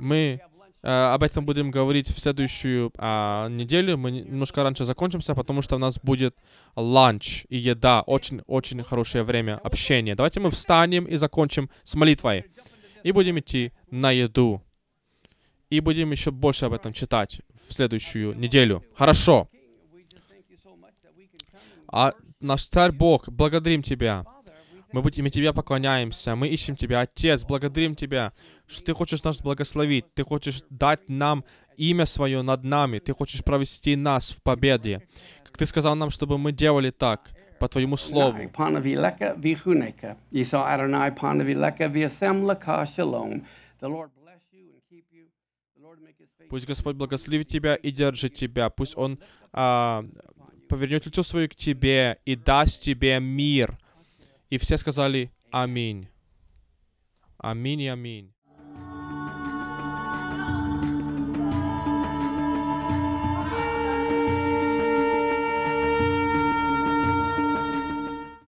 Мы э, об этом будем говорить в следующую э, неделю. Мы немножко раньше закончимся, потому что у нас будет ланч и еда. Очень-очень хорошее время общения. Давайте мы встанем и закончим с молитвой. И будем идти на еду. И будем еще больше об этом читать в следующую неделю. Хорошо. А наш царь Бог, благодарим Тебя мы будем и тебе поклоняемся, мы ищем Тебя, Отец, благодарим Тебя, что Ты хочешь нас благословить, Ты хочешь дать нам имя Свое над нами, Ты хочешь провести нас в победе. Как Ты сказал нам, чтобы мы делали так, по Твоему Слову. Пусть Господь благословит тебя и держит тебя. Пусть Он а, повернет лицо свое к тебе и даст тебе мир. И все сказали «Аминь». Аминь и аминь.